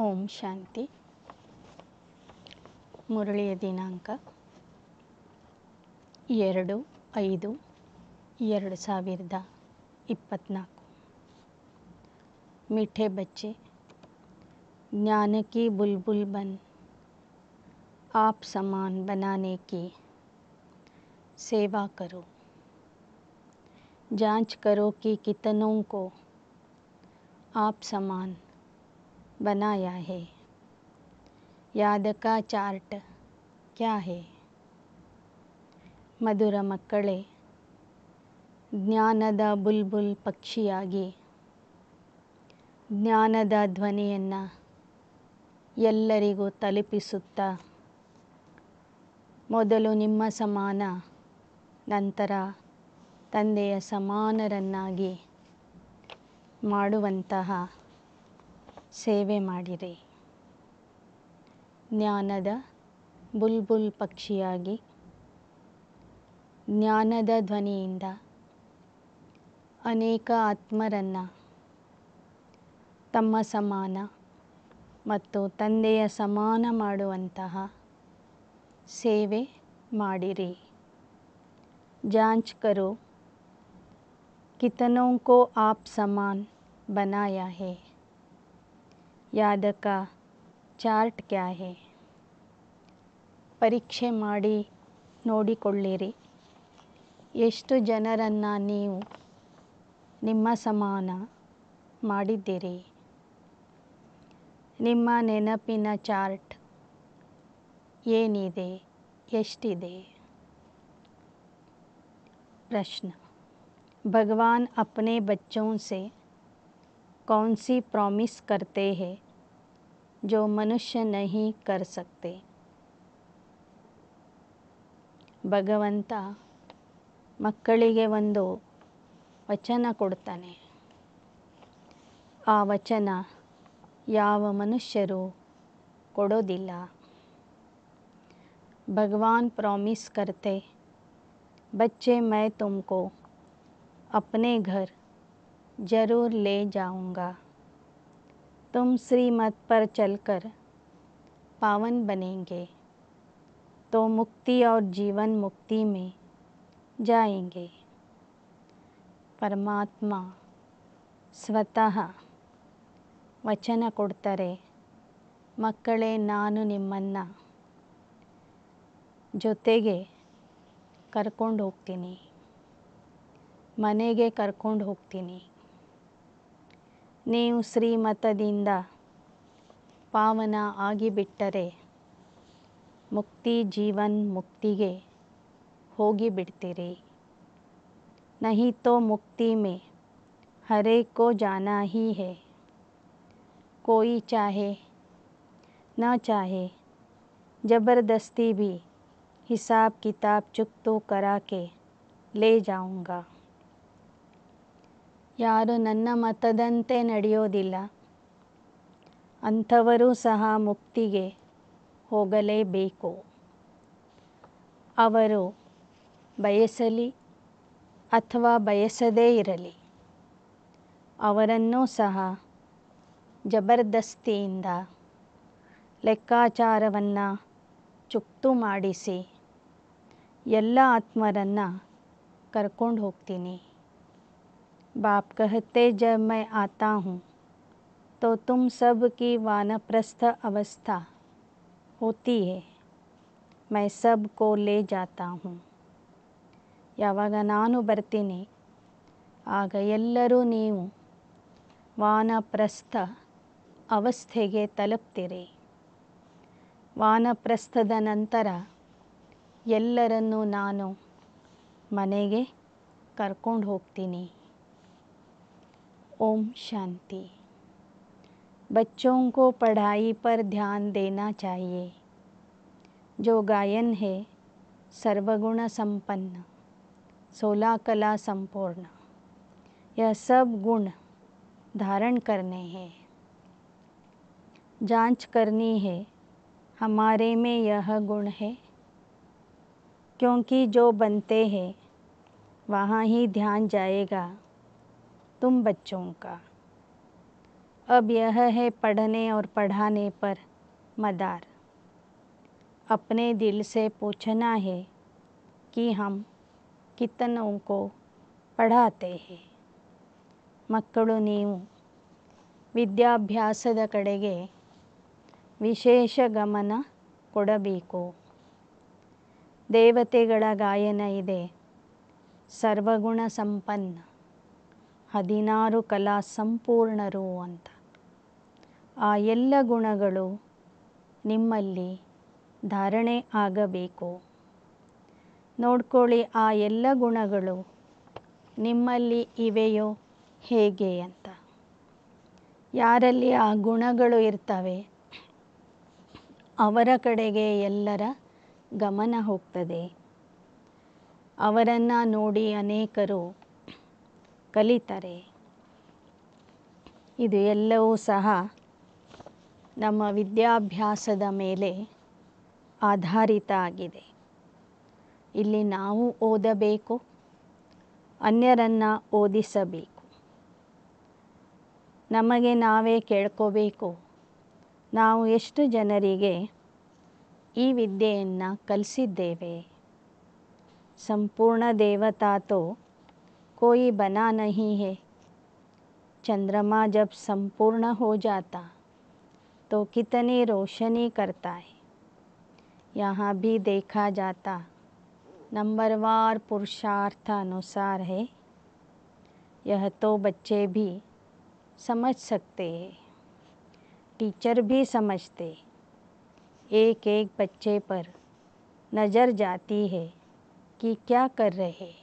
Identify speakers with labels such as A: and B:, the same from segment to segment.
A: ओम शांति मुरिया दिनांक एर ಐದು ಎರಡು मीठे बच्चे ज्ञान की बुलबुल बन आप समान बनाने की सेवा करो जांच करो कि कितनों को आप समान बनाया है याद का चार्ट क्या ಮಧುರ ಮಕ್ಕಳೇ ಜ್ಞಾನದ ಬುಲ್ಬುಲ್ ಪಕ್ಷಿಯಾಗಿ ಜ್ಞಾನದ ಧ್ವನಿಯನ್ನು ಎಲ್ಲರಿಗೂ ತಲುಪಿಸುತ್ತಾ ಮೊದಲು ನಿಮ್ಮ ಸಮಾನ ನಂತರ ತಂದೆಯ ಸಮಾನರನ್ನಾಗಿ ಮಾಡುವಂತಹ ಸೇವೆ ಮಾಡಿರಿ ಜ್ಞಾನದ ಬುಲ್ಬುಲ್ ಪಕ್ಷಿಯಾಗಿ ಜ್ಞಾನದ ಧ್ವನಿಯಿಂದ ಅನೇಕ ಆತ್ಮರನ್ನು ತಮ್ಮ ಸಮಾನ ಮತ್ತು ತಂದೆಯ ಸಮಾನ ಮಾಡುವಂತಹ ಸೇವೆ ಮಾಡಿರಿ ಜಾಂಚ್ಕರು ಕಿತನೋಂಕೋ ಆಪ್ ಸಮಾನ್ ಬನಾಯ ಹೇ याद का चार्ट क्या है परीक्षे नोड़कू जनर निम समानी निम नेपी चार्ट ऐन एस्टिदे प्रश्न भगवान अपने बच्चों से कौन सी प्रॉमिस करते हैं जो मनुष्य नहीं कर सकते ಭಗವಂತ ಮಕ್ಕಳಿಗೆ ಒಂದು ವಚನ ಕೊಡ್ತಾನೆ ಆ ವಚನ ಯಾವ ಮನುಷ್ಯರು ಕೊಡೋದಿಲ್ಲ भगवान प्रॉमिस करते बच्चे मैं तुमको अपने घर ज़रूर ले जाऊंगा तुम श्रीमत पर चलकर पावन बनेंगे तो मुक्ति और जीवन मुक्ति में जाएंगे परमात्मा स्वतः वचन को मकड़े नानु निम जो कर्क मने कर्क होती ನೀವು ಶ್ರೀಮತದಿಂದ ಪಾವನ ಆಗಿಬಿಟ್ಟರೆ मुक्ति ಜೀವನ್ ಮುಕ್ತಿಗೆ ಹೋಗಿಬಿಡ್ತೀರಿ नहीं तो मुक्ति में हरे को जाना ही है कोई चाहे ना चाहे ज़बरदस्ती भी हिसाब किताब तो करा के ले जाऊँगा ಯಾರು ನನ್ನ ಮತದಂತೆ ನಡೆಯೋದಿಲ್ಲ ಅಂಥವರೂ ಸಹ ಮುಕ್ತಿಗೆ ಹೋಗಲೇಬೇಕು ಅವರು ಬಯಸಲಿ ಅಥವಾ ಬಯಸದೇ ಇರಲಿ ಅವರನ್ನೂ ಸಹ ಜಬರ್ದಸ್ತಿಯಿಂದ ಲೆಕ್ಕಾಚಾರವನ್ನು ಚುಕ್ತು ಮಾಡಿಸಿ ಎಲ್ಲ ಆತ್ಮರನ್ನು ಕರ್ಕೊಂಡು ಹೋಗ್ತೀನಿ बाप कहते जब मैं आता हूँ तो तुम सब की वानप्रस्थ अवस्था होती है मैं को ले जाता हूँ ಯಾವಾಗ ನಾನು ಬರ್ತೀನಿ ಆಗ ಎಲ್ಲರೂ ನೀವು ವಾನಪ್ರಸ್ಥ ಅವಸ್ಥೆಗೆ ತಲುಪ್ತೀರಿ ವಾನಪ್ರಸ್ಥದ ನಂತರ ಎಲ್ಲರನ್ನೂ ನಾನು ಮನೆಗೆ ಕರ್ಕೊಂಡು ಹೋಗ್ತೀನಿ ओम शांति बच्चों को पढ़ाई पर ध्यान देना चाहिए जो गायन है सर्वगुण संपन्न सोलह कला संपूर्ण यह सब गुण धारण करने हैं जांच करनी है हमारे में यह गुण है क्योंकि जो बनते हैं वहाँ ही ध्यान जाएगा तुम बच्चों का अब यह है पढ़ने और पढ़ाने पर मदार अपने दिल से पूछना है कि हम कितनों को पढ़ाते हैं ಮಕ್ಕಳು नहीं विद्याभ्यास कड़े विशेष गमन को देवते गायन इे सर्वगुण ಸಂಪನ್ನ ಹದಿನಾರು ಕಲಾ ಸಂಪೂರ್ಣರು ಅಂತ ಆ ಎಲ್ಲ ಗುಣಗಳು ನಿಮ್ಮಲ್ಲಿ ಧಾರಣೆ ಆಗಬೇಕು ನೋಡ್ಕೊಳ್ಳಿ ಆ ಎಲ್ಲ ಗುಣಗಳು ನಿಮ್ಮಲ್ಲಿ ಇವೆಯೋ ಹೇಗೆ ಅಂತ ಯಾರಲ್ಲಿ ಆ ಗುಣಗಳು ಇರ್ತವೆ ಅವರ ಕಡೆಗೆ ಎಲ್ಲರ ಗಮನ ಹೋಗ್ತದೆ ಅವರನ್ನು ನೋಡಿ ಅನೇಕರು ಕಲಿತಾರೆ ಇದು ಎಲ್ಲವೂ ಸಹ ನಮ್ಮ ವಿದ್ಯಾಭ್ಯಾಸದ ಮೇಲೆ ಆಧಾರಿತ ಆಗಿದೆ ಇಲ್ಲಿ ನಾವು ಓದಬೇಕು ಅನ್ಯರನ್ನು ಓದಿಸಬೇಕು ನಮಗೆ ನಾವೇ ಕೇಳ್ಕೋಬೇಕು ನಾವು ಎಷ್ಟು ಜನರಿಗೆ ಈ ವಿದ್ಯೆಯನ್ನು ಕಲಿಸಿದ್ದೇವೆ ಸಂಪೂರ್ಣ ದೇವತಾತೋ कोई बना नहीं है चंद्रमा जब संपूर्ण हो जाता तो कितनी रोशनी करता है यहाँ भी देखा जाता नंबरवार पुरुषार्थ अनुसार है यह तो बच्चे भी समझ सकते हैं टीचर भी समझते एक एक बच्चे पर नज़र जाती है कि क्या कर रहे हैं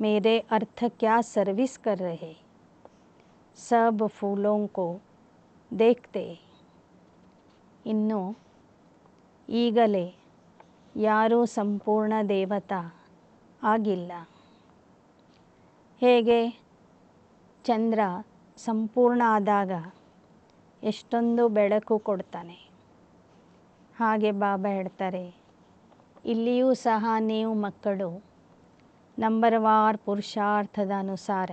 A: मेरे अर्थ क्या सर्विस कर रहे सब फूलों को देखते ಇನ್ನು ಈಗಲೇ ಯಾರೂ ಸಂಪೂರ್ಣ ದೇವತಾ ಆಗಿಲ್ಲ ಹೇಗೆ ಚಂದ್ರ ಸಂಪೂರ್ಣ ಆದಾಗ ಎಷ್ಟೊಂದು ಬೆಳಕು ಕೊಡ್ತಾನೆ ಹಾಗೆ ಬಾಬಾ ಹೇಳ್ತಾರೆ ಇಲ್ಲಿಯೂ ಸಹ ನೀವು ಮಕ್ಕಳು ನಂಬರ್ವಾರ್ ಪುರುಷಾರ್ಥದ ಅನುಸಾರ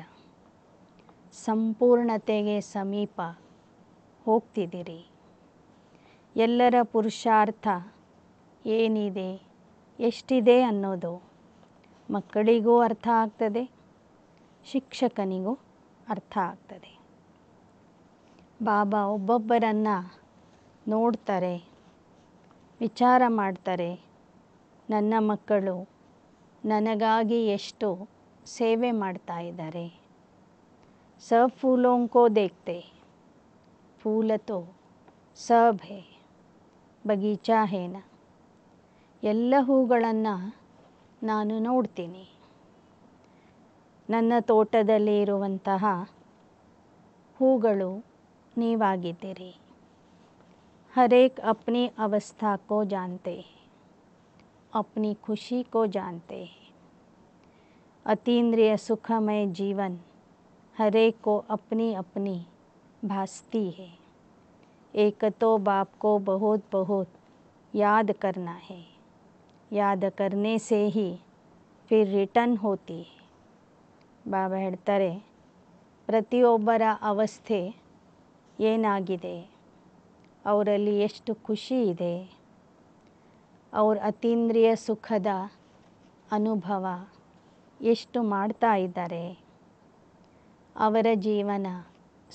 A: ಸಂಪೂರ್ಣತೆಗೆ ಸಮೀಪ ಹೋಗ್ತಿದ್ದೀರಿ ಎಲ್ಲರ ಪುರುಷಾರ್ಥ ಏನಿದೆ ಎಷ್ಟಿದೆ ಅನ್ನೋದು ಮಕ್ಕಳಿಗೂ ಅರ್ಥ ಆಗ್ತದೆ ಶಿಕ್ಷಕನಿಗೂ ಅರ್ಥ ಆಗ್ತದೆ ಬಾಬಾ ಒಬ್ಬೊಬ್ಬರನ್ನು ನೋಡ್ತಾರೆ ವಿಚಾರ ಮಾಡ್ತಾರೆ ನನ್ನ ಮಕ್ಕಳು ನನಗಾಗಿ ಎಷ್ಟು ಸೇವೆ ಮಾಡ್ತಾ ಇದ್ದಾರೆ ಸ ಫೂಲೋಂಕೋ ದೇಖ್ತೆ ಫೂಲತೋ ಸಬ್ तो ಬಗೀಚಾ ಹೇನ ಎಲ್ಲ ಹೂಗಳನ್ನು ನಾನು ನೋಡ್ತೀನಿ ನನ್ನ ತೋಟದಲ್ಲಿ ಇರುವಂತಹ ಹೂಗಳು ನೀವಾಗಿದ್ದೀರಿ ಹರೇಕ್ ಅಪ್ನಿ ಅವಸ್ಥಾ ಕೋ ಜಾನ್ತೆ अपनी खुशी को जानते हैं अतीन्द्रिय सुखमय जीवन हरेक को अपनी अपनी भासती है एक तो बाप को बहुत बहुत याद करना है याद करने से ही फिर रिटर्न होती है बाबा ಪ್ರತಿಯೊಬ್ಬರ ಅವಸ್ಥೆ ಏನಾಗಿದೆ ಅವರಲ್ಲಿ ಎಷ್ಟು ಖುಷಿ ಇದೆ ಅವ್ರ ಅತೀಂದ್ರಿಯ ಸುಖದ ಅನುಭವ ಎಷ್ಟು ಮಾಡ್ತಾ ಇದ್ದಾರೆ ಅವರ ಜೀವನ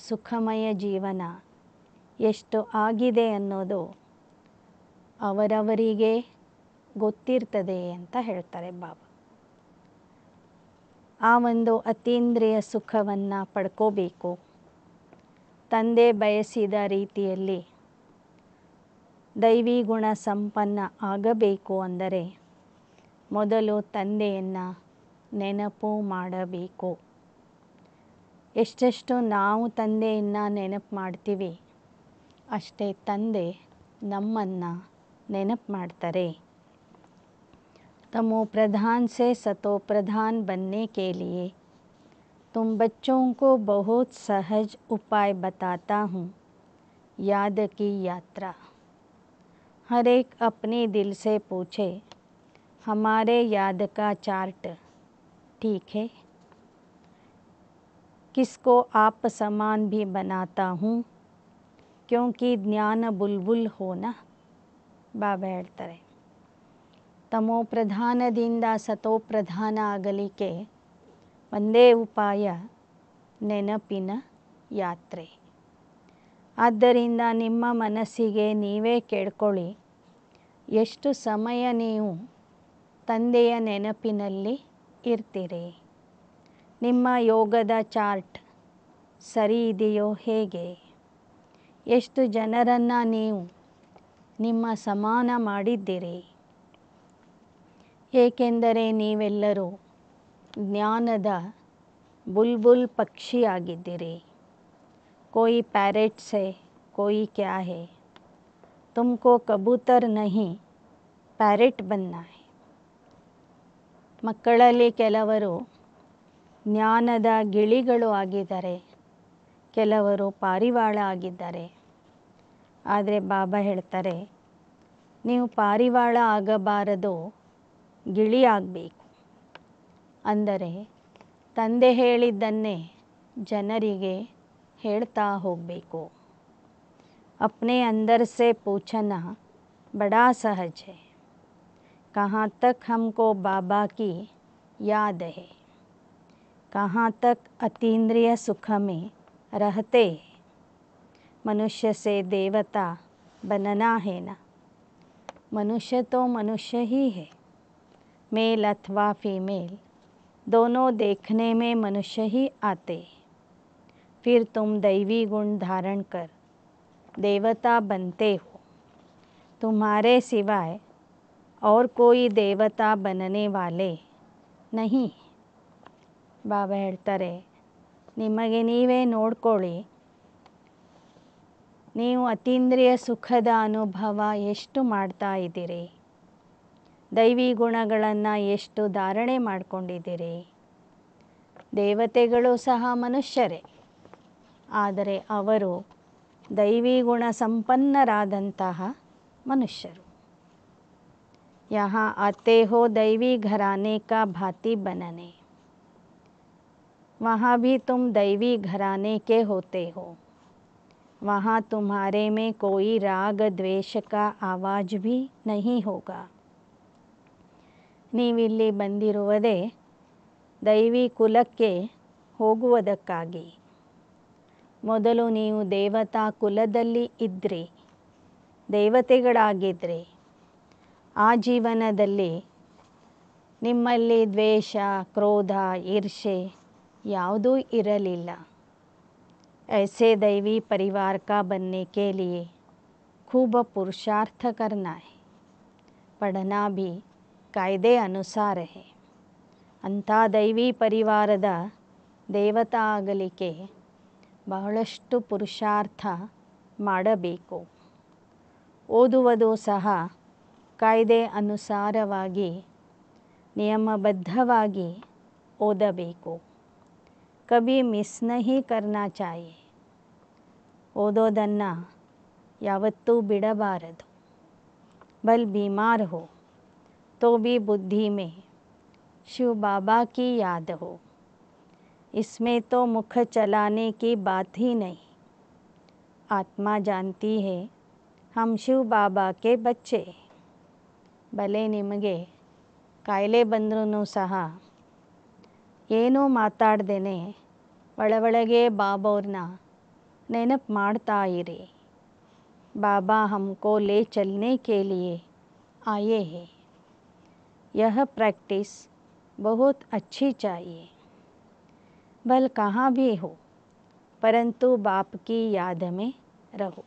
A: ಸುಖಮಯ ಜೀವನ ಎಷ್ಟು ಆಗಿದೆ ಅನ್ನೋದು ಅವರವರಿಗೆ ಗೊತ್ತಿರ್ತದೆ ಅಂತ ಹೇಳ್ತಾರೆ ಬಾಬಾ ಆ ಒಂದು ಅತೀಂದ್ರಿಯ ಸುಖವನ್ನು ಪಡ್ಕೋಬೇಕು ತಂದೆ ಬಯಸಿದ ರೀತಿಯಲ್ಲಿ दैवी गुण संपन्न ಆಗಬೇಕು ಅಂದರೆ ಮೊದಲು ತಂದೆಯನ್ನ ನೆನಪೂ ಮಾಡಬೇಕು ಎಷ್ಟುಷ್ಟು ನಾವು ತಂದೆಯನ್ನ ನೆನಪು ಮಾಡ್ತೀವಿ ಅಷ್ಟೇ ತಂದೆ ನಮ್ಮನ್ನ ನೆನಪು ಮಾಡ್ತಾರೆ তমೋ ಪ್ರಧಾನ ಸೇ ಸತೋ ಪ್ರಧಾನ ಬನ್ನಿಕ್ಕೆ ಲಿಯೇ ತುಮ್ ಬಚ್ಚೋಂ ಕೋ ಬಹುತ್ ಸಹಜ್ ಉಪಾಯ ಬತತಾ হুঁ yaad ki yatra हर एक अपने दिल से पूछे हमारे याद का चार्ट ठीक है किसको आप समान भी बनाता हूँ क्योंकि ज्ञान बुलबुल हो ना बाबेड़े तमो प्रधान दींदा सतो प्रधान अगली के वंदे उपाय नेनपिन यात्रे आदि निम्ब मनसिगे नहीं केकोली ಎಷ್ಟು ಸಮಯ ನೀವು ತಂದೆಯ ನೆನಪಿನಲ್ಲಿ ಇರ್ತೀರಿ ನಿಮ್ಮ ಯೋಗದ ಚಾರ್ಟ್ ಸರಿ ಇದೆಯೋ ಹೇಗೆ ಎಷ್ಟು ಜನರನ್ನು ನೀವು ನಿಮ್ಮ ಸಮಾನ ಮಾಡಿದ್ದೀರಿ ಏಕೆಂದರೆ ನೀವೆಲ್ಲರೂ ಜ್ಞಾನದ ಬುಲ್ಬುಲ್ ಪಕ್ಷಿಯಾಗಿದ್ದೀರಿ ಕೋಯಿ ಪ್ಯಾರೆಟ್ಸೆ ಕೋಯಿ ಕ್ಯಾ तुमको कबूतर नहीं ಪ್ಯಾರೆಟ್ ಬನ್ನ ಮಕ್ಕಳಲ್ಲಿ ಕೆಲವರು ಜ್ಞಾನದ ಗಿಳಿಗಳು ಆಗಿದ್ದಾರೆ ಕೆಲವರು ಪಾರಿವಾಳ ಆಗಿದ್ದಾರೆ ಆದರೆ ಬಾಬಾ ಹೇಳ್ತಾರೆ ನೀವು ಪಾರಿವಾಳ ಆಗಬಾರದು ಗಿಳಿ ಆಗಬೇಕು ಅಂದರೆ ತಂದೆ ಹೇಳಿದ್ದನ್ನೇ ಜನರಿಗೆ ಹೇಳ್ತಾ ಹೋಗಬೇಕು अपने अंदर से पूछना बड़ा सहज है कहाँ तक हमको बाबा की याद है कहाँ तक अतीन्द्रिय सुख में रहते हैं मनुष्य से देवता बनना है ना मनुष्य तो मनुष्य ही है मेल अथवा फीमेल दोनों देखने में मनुष्य ही आते फिर तुम दैवी गुण धारण कर देवता बनते हो तुम्हारे सिवाय और कोई देवता बनने वाले नहीं ಬಾಬಾ ಹೇಳ್ತಾರೆ ನಿಮಗೆ ನೀವೇ ನೋಡ್ಕೊಳ್ಳಿ ನೀವು ಅತೀಂದ್ರಿಯ ಸುಖದ ಅನುಭವ ಎಷ್ಟು ಮಾಡ್ತಾ ಇದ್ದೀರಿ ದೈವಿ ಗುಣಗಳನ್ನು ಎಷ್ಟು ಧಾರಣೆ ಮಾಡಿಕೊಂಡಿದ್ದೀರಿ ದೇವತೆಗಳು ಸಹ ಮನುಷ್ಯರೇ ಆದರೆ ಅವರು ದೈವಿ ಗುಣ ಸಂಪನ್ನರಾದಂತಹ ಮನುಷ್ಯರು ಯಹಾ ಆತೆ ಹೋ ದೈವಿ ಘರಾನೆ ಕಾ ಭಾತಿ ಬನನೆ वहाँ भी तुम दैवी घराने के होते हो वहाँ तुम्हारे में कोई राग द्वेष का आवाज भी नहीं होगा ನೀವಿಲ್ಲಿ ಬಂದಿರುವುದೇ ದೈವಿ ಕುಲಕ್ಕೆ ಹೋಗುವುದಕ್ಕಾಗಿ ಮೊದಲು ನೀವು ದೇವತಾ ಕುಲದಲ್ಲಿ ಇದ್ದರೆ ದೇವತೆಗಳಾಗಿದ್ದರೆ ಆ ಜೀವನದಲ್ಲಿ ನಿಮ್ಮಲ್ಲಿ ದ್ವೇಷ ಕ್ರೋಧ ಈರ್ಷೆ ಯಾವುದೂ ಇರಲಿಲ್ಲ ಐಸೆ ದೈವಿ ಪರಿವಾರಕ का बनने ಖೂಬ लिए खूब ಪಡನಾ ಬಿ ಕಾಯ್ದೆ ಅನುಸಾರ ಅಂಥ ದೈವಿ ಪರಿವಾರದ ದೇವತಾ ಆಗಲಿಕ್ಕೆ ಬಹಳಷ್ಟು ಪುರುಷಾರ್ಥ ಮಾಡಬೇಕು ಓದುವುದು ಸಹ ಕಾಯ್ದೆ ಅನುಸಾರವಾಗಿ ನಿಯಮಬದ್ಧವಾಗಿ ಓದಬೇಕು ಕಭಿ ಮಿಸ್ನಹಿ ಕರ್ನಾ ಕರ್ನಾಚಾಯಿ ಓದೋದನ್ನು ಯಾವತ್ತೂ ಬಿಡಬಾರದು ಬಲ್ ಬಿಮಾರ್ ಹೋ ತೋ ಬಿ ಬುದ್ಧಿ ಮೇ ಶಿವ ಬಾಬಾ ಕಿ ಯಾದ ಹೋ इसमें तो मुख चलाने की बात ही नहीं आत्मा जानती है हम शिव बाबा के बच्चे भले निम्गे कायले बंदरू सह ऐनू मतडदे वे बाबा नेनपाता बाबा हमको ले चलने के लिए आए हैं यह प्रैक्टिस बहुत अच्छी चाहिए ಬಲ್ کہاں بھی ہو परंतु बाप की याद में रहो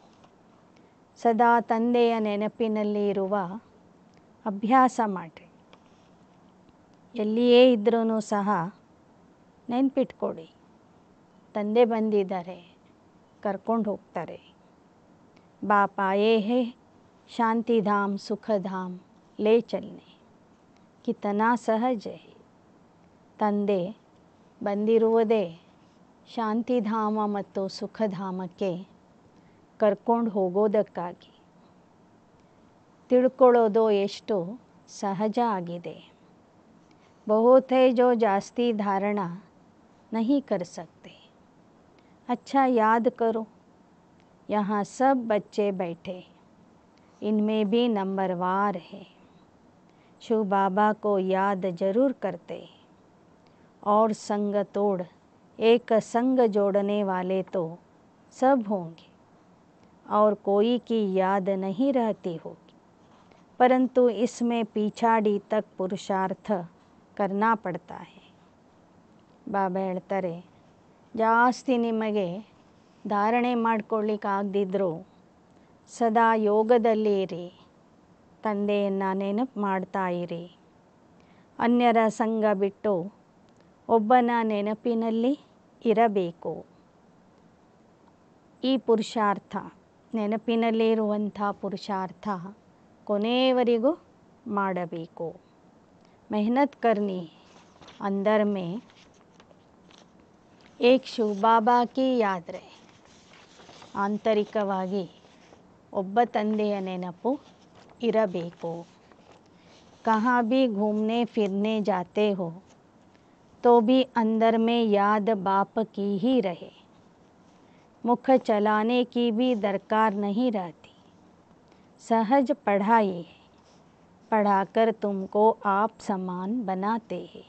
A: सदा तंदैया ನೆನಪಿನಲ್ಲಿ ಇರುವ ಅಭ್ಯಾಸ ಮಾಡಿ ಎಲ್ಲೀಏಇದ್ರೂನು ಸಹ ನೆನಪಿಟ್ಕೋಡಿ ತಂದೆ ಬಂದಿದ್ದಾರೆ ಕರ್ಕೊಂಡ ಹೋಗ್ತಾರೆ ಬಾಪಾಯೇ ಹೇ ಶಾಂತಿ धाम सुख धाम لے چلನೇ ಕಿтна ಸಹಜ ಹೇ ತಂದೆ ಬಂದಿರುವುದೇ ಶಾಂತಿಧಾಮ ಮತ್ತು ಸುಖಧಾಮಕ್ಕೆ ಕರ್ಕೊಂಡು ಹೋಗೋದಕ್ಕಾಗಿ ತಿಳ್ಕೊಳ್ಳೋದು ಎಷ್ಟು ಸಹಜ ಆಗಿದೆ ಬಹುತೇ ಜೋ ಜಾಸ್ತಿ ಧಾರಣ नहीं कर सकते अच्छा याद करो यहाँ सब बच्चे बैठे इनमें भी नंबरवार है शिव बाबा को याद जरूर करते और संग तोड़ एक संग जोड़ने वाले तो सब होंगे और कोई की याद नहीं रहती होगी परंतु इसमें पीछाड़ी तक पुरुषार्थ करना पड़ता है बाबेतरे जास्ती निमे धारणे मोलिकागदू सदा योगदली तेनपाता अन्र संघ बिटू ಒಬ್ಬನ ನೆನಪಿನಲ್ಲಿ ಇರಬೇಕು ಈ ಪುರುಷಾರ್ಥ ನೆನಪಿನಲ್ಲಿ ಪುರುಷಾರ್ಥ ಕೊನೆಯವರೆಗೂ ಮಾಡಬೇಕು ಮೆಹನತ್ ಕರ್ನಿ अंदर ಮೇ ಏಕ್ ಶಿವ ಆಂತರಿಕವಾಗಿ ಒಬ್ಬ ತಂದೆಯ ನೆನಪು ಇರಬೇಕು ಕಹಾ ಭಿ ಘೂಮ್ನೆ ಫಿರ್ನೆ ಜಾತೆ ಹೋ तो भी अंदर में याद बाप की ही रहे मुख चलाने की भी दरकार नहीं रहती सहज पढ़ाई है पढ़ाकर तुमको आप समान बनाते हैं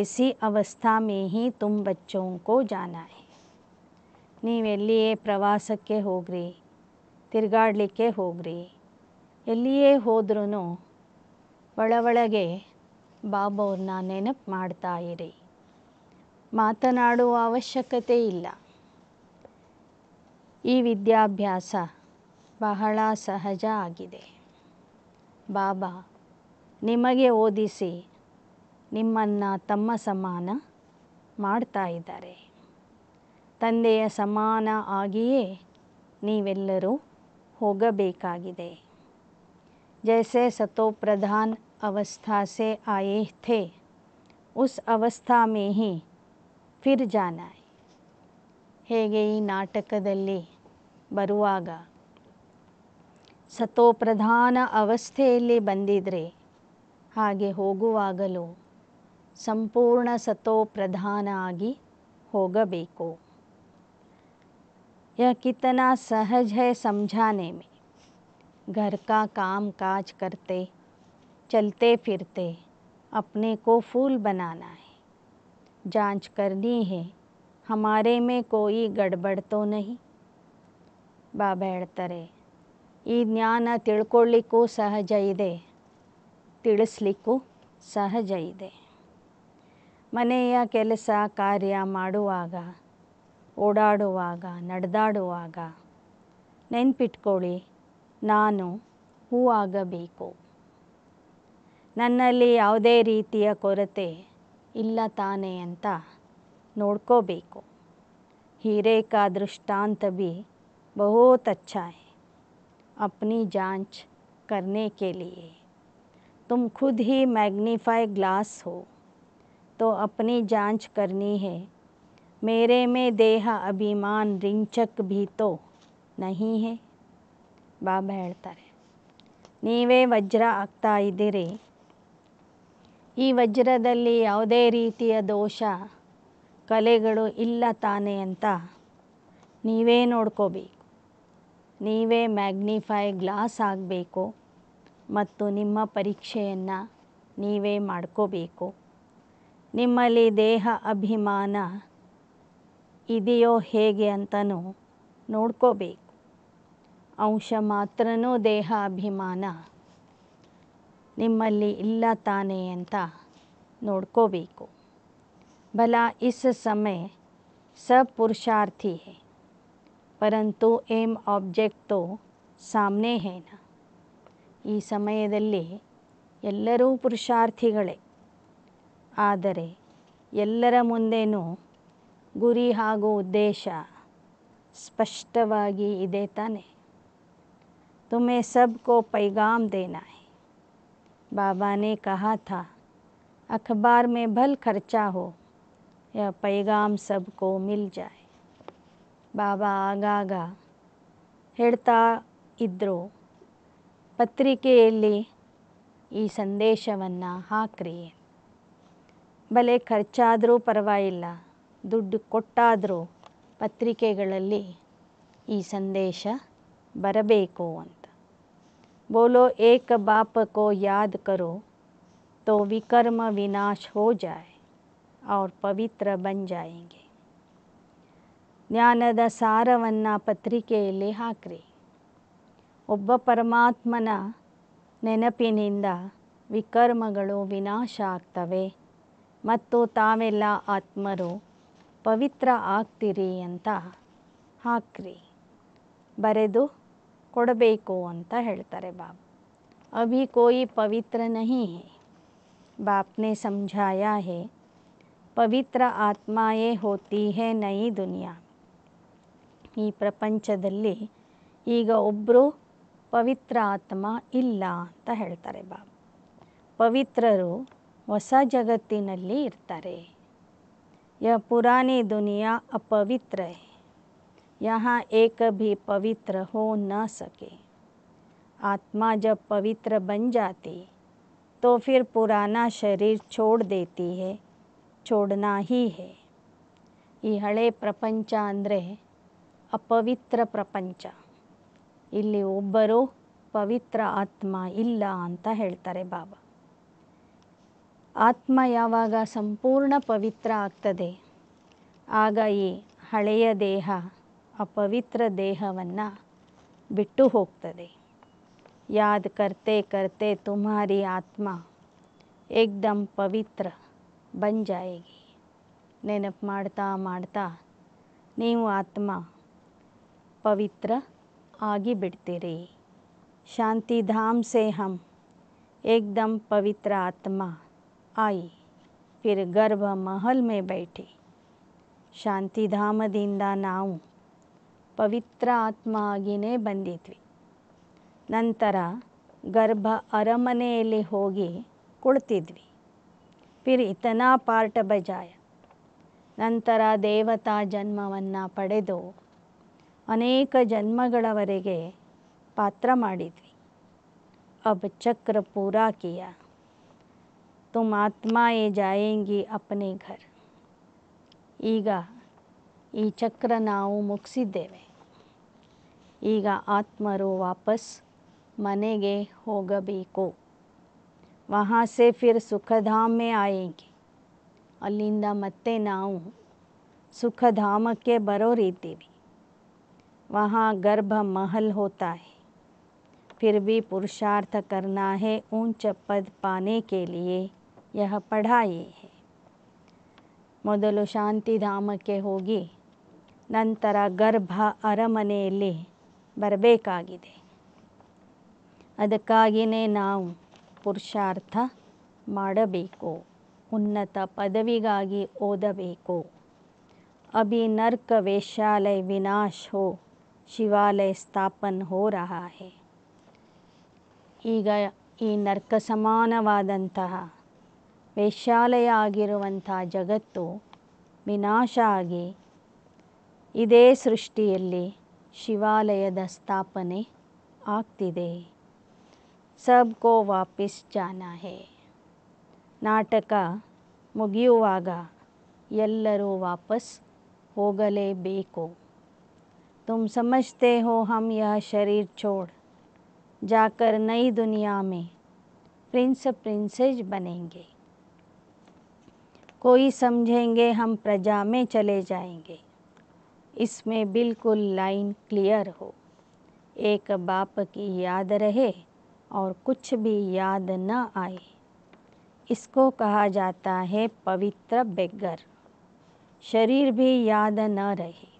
A: ऐसी अवस्था में ही तुम बच्चों को जाना ಜಾನಾಯ್ ನೀವೆಲ್ಲಿಯೇ ಪ್ರವಾಸಕ್ಕೆ ಹೋಗ್ರಿ ತಿರುಗಾಡಲಿಕ್ಕೆ ಹೋಗ್ರಿ ಎಲ್ಲಿಯೇ एलिए ಒಳ ಒಳಗೆ ಬಾಬವ್ರನ್ನ ನೆನಪು ಮಾಡ್ತಾ ಇರಿ ಮಾತನಾಡುವ ಅವಶ್ಯಕತೆ ಇಲ್ಲ ಈ ವಿದ್ಯಾಭ್ಯಾಸ ಬಹಳ ಸಹಜ ಆಗಿದೆ ಬಾಬಾ ನಿಮಗೆ ಓದಿಸಿ ನಿಮ್ಮನ್ನು ತಮ್ಮ ಸಮಾನ ಮಾಡ್ತಾ ಇದ್ದಾರೆ ತಂದೆಯ ಸಮಾನ ಆಗಿಯೇ ನೀವೆಲ್ಲರೂ ಹೋಗಬೇಕಾಗಿದೆ ಜೈಸೆ ಸತೋಪ್ರಧಾನ್ अवस्था से आए थे उस अवस्था में ही फिर जाना ಹೇಗೆ ಈ ನಾಟಕದಲ್ಲಿ ಬರುವಾಗ ಸತೋ ಪ್ರಧಾನ ಅವಸ್ಥೆಯಲ್ಲಿ ಬಂದಿದ್ರೆ ಹಾಗೆ ಹೋಗುವಾಗಲೂ ಸಂಪೂರ್ಣ ಸತೋ ಪ್ರಧಾನ ಆಗಿ ಹೋಗಬೇಕು यह कितना सहज है समझाने में घर का काम काज करते चलते फिरते अपने को फूल बनाना है जांच करनी है हमारे में कोई गड़बड़ तो नहीं बाबेड़े ज्ञान तिलकोलीकू सहज इे तलू सहज इे मन केस कार्य ओडाड़ेपिटी नानू हू ನನ್ನಲ್ಲಿ रीतिया ರೀತಿಯ ಕೊರತೆ हीरे का दृष्टांत भी बहुत अच्छा है अपनी जांच करने के लिए तुम खुद ही मैग्नीफाई ग्लास हो तो अपनी जांच करनी है मेरे में देह अभिमान रिंचक भी तो नहीं है बाबा हेतर ನೀವೇ वज्र आगता ಈ ವಜ್ರದಲ್ಲಿ ಯಾವುದೇ ರೀತಿಯ ದೋಷ ಕಲೆಗಳು ಇಲ್ಲ ತಾನೆ ಅಂತ ನೀವೇ ನೋಡ್ಕೋಬೇಕು ನೀವೇ ಮ್ಯಾಗ್ನಿಫೈ ಗ್ಲಾಸ್ ಆಗಬೇಕು ಮತ್ತು ನಿಮ್ಮ ಪರೀಕ್ಷೆಯನ್ನು ನೀವೇ ಮಾಡ್ಕೋಬೇಕು ನಿಮ್ಮಲ್ಲಿ ದೇಹ ಅಭಿಮಾನ ಇದೆಯೋ ಹೇಗೆ ಅಂತಲೂ ನೋಡ್ಕೋಬೇಕು ಅಂಶ ಮಾತ್ರನೂ ದೇಹ ಅಭಿಮಾನ ನಿಮ್ಮಲ್ಲಿ ಇಲ್ಲ ತಾನೇ ಅಂತ ನೋಡ್ಕೋಬೇಕು ಬಲ ಇಸ್ ಸಮಯ ಸಬ್ ಪುರುಷಾರ್ಥಿ है ಪರಂತು ಏಮ್ ಆಬ್ಜೆಕ್ಟು ಸಾಮ್ನೆ ಹೇನ ಈ ಸಮಯದಲ್ಲಿ ಎಲ್ಲರೂ ಪುರುಷಾರ್ಥಿಗಳೇ ಆದರೆ ಎಲ್ಲರ ಮುಂದೆನೂ ಗುರಿ ಹಾಗೂ ಉದ್ದೇಶ ಸ್ಪಷ್ಟವಾಗಿ ಇದೆ ತಾನೆ ತುಮೆ ಸಬ್ಕೋ ಪೈಗಾಮ್ ದೇನಾ बाबा ने कहा था अखबार में भल खर्चा हो यह पैगाम सबको मिल जाए ಬಾಬಾ ಆಗಾಗ ಹೇಳ್ತಾ ಇದ್ದರು ಪತ್ರಿಕೆಯಲ್ಲಿ ಈ ಸಂದೇಶವನ್ನು ಹಾಕ್ರಿ ಬಲೆ ಖರ್ಚಾದರೂ ಪರವಾಗಿಲ್ಲ ದುಡ್ಡು ಕೊಟ್ಟಾದರೂ ಪತ್ರಿಕೆಗಳಲ್ಲಿ ಈ ಸಂದೇಶ ಬರಬೇಕು ಅಂತ ಬೋಲೋ ಏಕ ಬಾಪ ಕೋ યાદ કરો तो विकर्म विनाश हो जाए और ಪವಿತ್ರ ಬನ್ ಜಾಯಂಗೆ ಜ್ಞಾನದ ಸಾರವನ್ನು ಪತ್ರಿಕೆಯಲ್ಲಿ ಹಾಕ್ರಿ ಒಬ್ಬ ಪರಮಾತ್ಮನ ನೆನಪಿನಿಂದ ವಿಕರ್ಮಗಳು ವಿನಾಶ ಆಗ್ತವೆ ಮತ್ತು ತಾವೆಲ್ಲ ಆತ್ಮರು ಪವಿತ್ರ ಆಗ್ತೀರಿ ಅಂತ ಹಾಕ್ರಿ ಬರೆದು ಕೊಡಬೇಕು ಅಂತ ಹೇಳ್ತಾರೆ ಬಾಬ್ ಅಭಿ ಕೋಯಿ ಪವಿತ್ರ ನಹಿ ಹೇ ಬಾಪ್ನೆ ಸಂಜಾಯ ಹೇ ಪವಿತ್ರ ಆತ್ಮಾಯೇ ಹೋತಿ ಹೇ ನಯಿ ದುನಿಯಾ ಈ ಪ್ರಪಂಚದಲ್ಲಿ ಈಗ ಒಬ್ಬರು ಪವಿತ್ರ ಆತ್ಮ ಇಲ್ಲ ಅಂತ ಹೇಳ್ತಾರೆ ಬಾಬ್ ಪವಿತ್ರರು ಹೊಸ ಜಗತ್ತಿನಲ್ಲಿ ಇರ್ತಾರೆ ಯ ಪುರಾಣಿ ದುನಿಯಾ ಅಪವಿತ್ರ यहाँ एक भी पवित्र हो न सके आत्मा जब पवित्र बन जाती तो फिर पुराना शरीर छोड़ देती है छोड़ना ही है इहड़े प्रपंच अरे अपवित्र प्रपंच इबरू पवित्र आत्मा इला अंतर बाबा आत्मा यूर्ण पवित्र आते आग यह हलय देह ಅಪವಿತ್ರ ದೇಹವನ್ನು ಬಿಟ್ಟು ಹೋಗ್ತದೆ याद करते करते तुम्हारी आत्मा एकदम ಪವಿತ್ರ ಬನ್ ಜಾಯೇಗಿ ನೆನಪು ಮಾಡ್ತಾ ಮಾಡ್ತಾ ನೀವು ಆತ್ಮ ಪವಿತ್ರ ಆಗಿ ಬಿಡ್ತೀರಿ शांति धाम से हम एकदम पवित्र आत्मा आई फिर गर्भ महल में बैठे ಶಾಂತಿಧಾಮದಿಂದ ನಾವು ಪವಿತ್ರ ಆತ್ಮ ಆಗಿನೇ ಬಂದಿದ್ವಿ ನಂತರ ಗರ್ಭ ಅರಮನೆಯಲ್ಲಿ ಹೋಗಿ ಕುಳಿತಿದ್ವಿ ಪಿರಿತನ ಪಾರ್ಟ ಬಜಾಯ ನಂತರ ದೇವತಾ ಜನ್ಮವನ್ನು ಪಡೆದು ಅನೇಕ ಜನ್ಮಗಳವರೆಗೆ ಪಾತ್ರ ಮಾಡಿದ್ವಿ ಅಬ್ ಚಕ್ರ ಪೂರಾ ಕಿಯ ತುಮ್ ಆತ್ಮಾಯೇ ಜಾಯೇಂಗಿ ಘರ್ ಈಗ ಈ ಚಕ್ರ ನಾವು ಮುಗಿಸಿದ್ದೇವೆ आत्मरु वापस मने गे होगबेको वहाँ से फिर सुखधाम में आएंगे अलिंद मत्ते नाव सुखधाम के बरो रीति भी वहाँ गर्भ महल होता है फिर भी पुरुषार्थ करना है ऊंच पद पाने के लिए यह पढ़ाई है मदल शांति धाम के होगी नंतर गर्भ अरमने ली ಬರಬೇಕಾಗಿದೆ ಅದಕ್ಕಾಗಿಯೇ ನಾವು ಪುರುಷಾರ್ಥ ಮಾಡಬೇಕು ಉನ್ನತ ಪದವಿಗಾಗಿ ಓದಬೇಕು ಅಭಿ ನರ್ಕ ವೇಶ್ಯಾಲಯ ವಿನಾಶ್ ಹೋ ಶಿವಾಲಯ ಸ್ಥಾಪನ್ ಹೋ ರಹಾ ಈಗ ಈ ನರ್ಕ ಸಮಾನವಾದಂತಹ ವೇಶ್ಯಾಲಯ ಆಗಿರುವಂತಹ ಜಗತ್ತು ವಿನಾಶ ಆಗಿ ಇದೇ ಸೃಷ್ಟಿಯಲ್ಲಿ ಶಿವಾಲಯದ ಸ್ಥಾಪನೆ ಆಗ್ತಿದೆ सबको वापस जाना है नाटक ಮುಗಿಯುವಾಗ वापस होगले बेको तुम समझते हो हम यह शरीर छोड़ जाकर नई दुनिया में प्रिंस प्रिंसेज बनेंगे कोई समझेंगे हम प्रजा में चले जाएंगे इसमें बिल्कुल लाइन क्लियर हो एक बाप की याद रहे और कुछ भी याद न आए इसको कहा जाता है पवित्र बेगर शरीर भी याद न रहे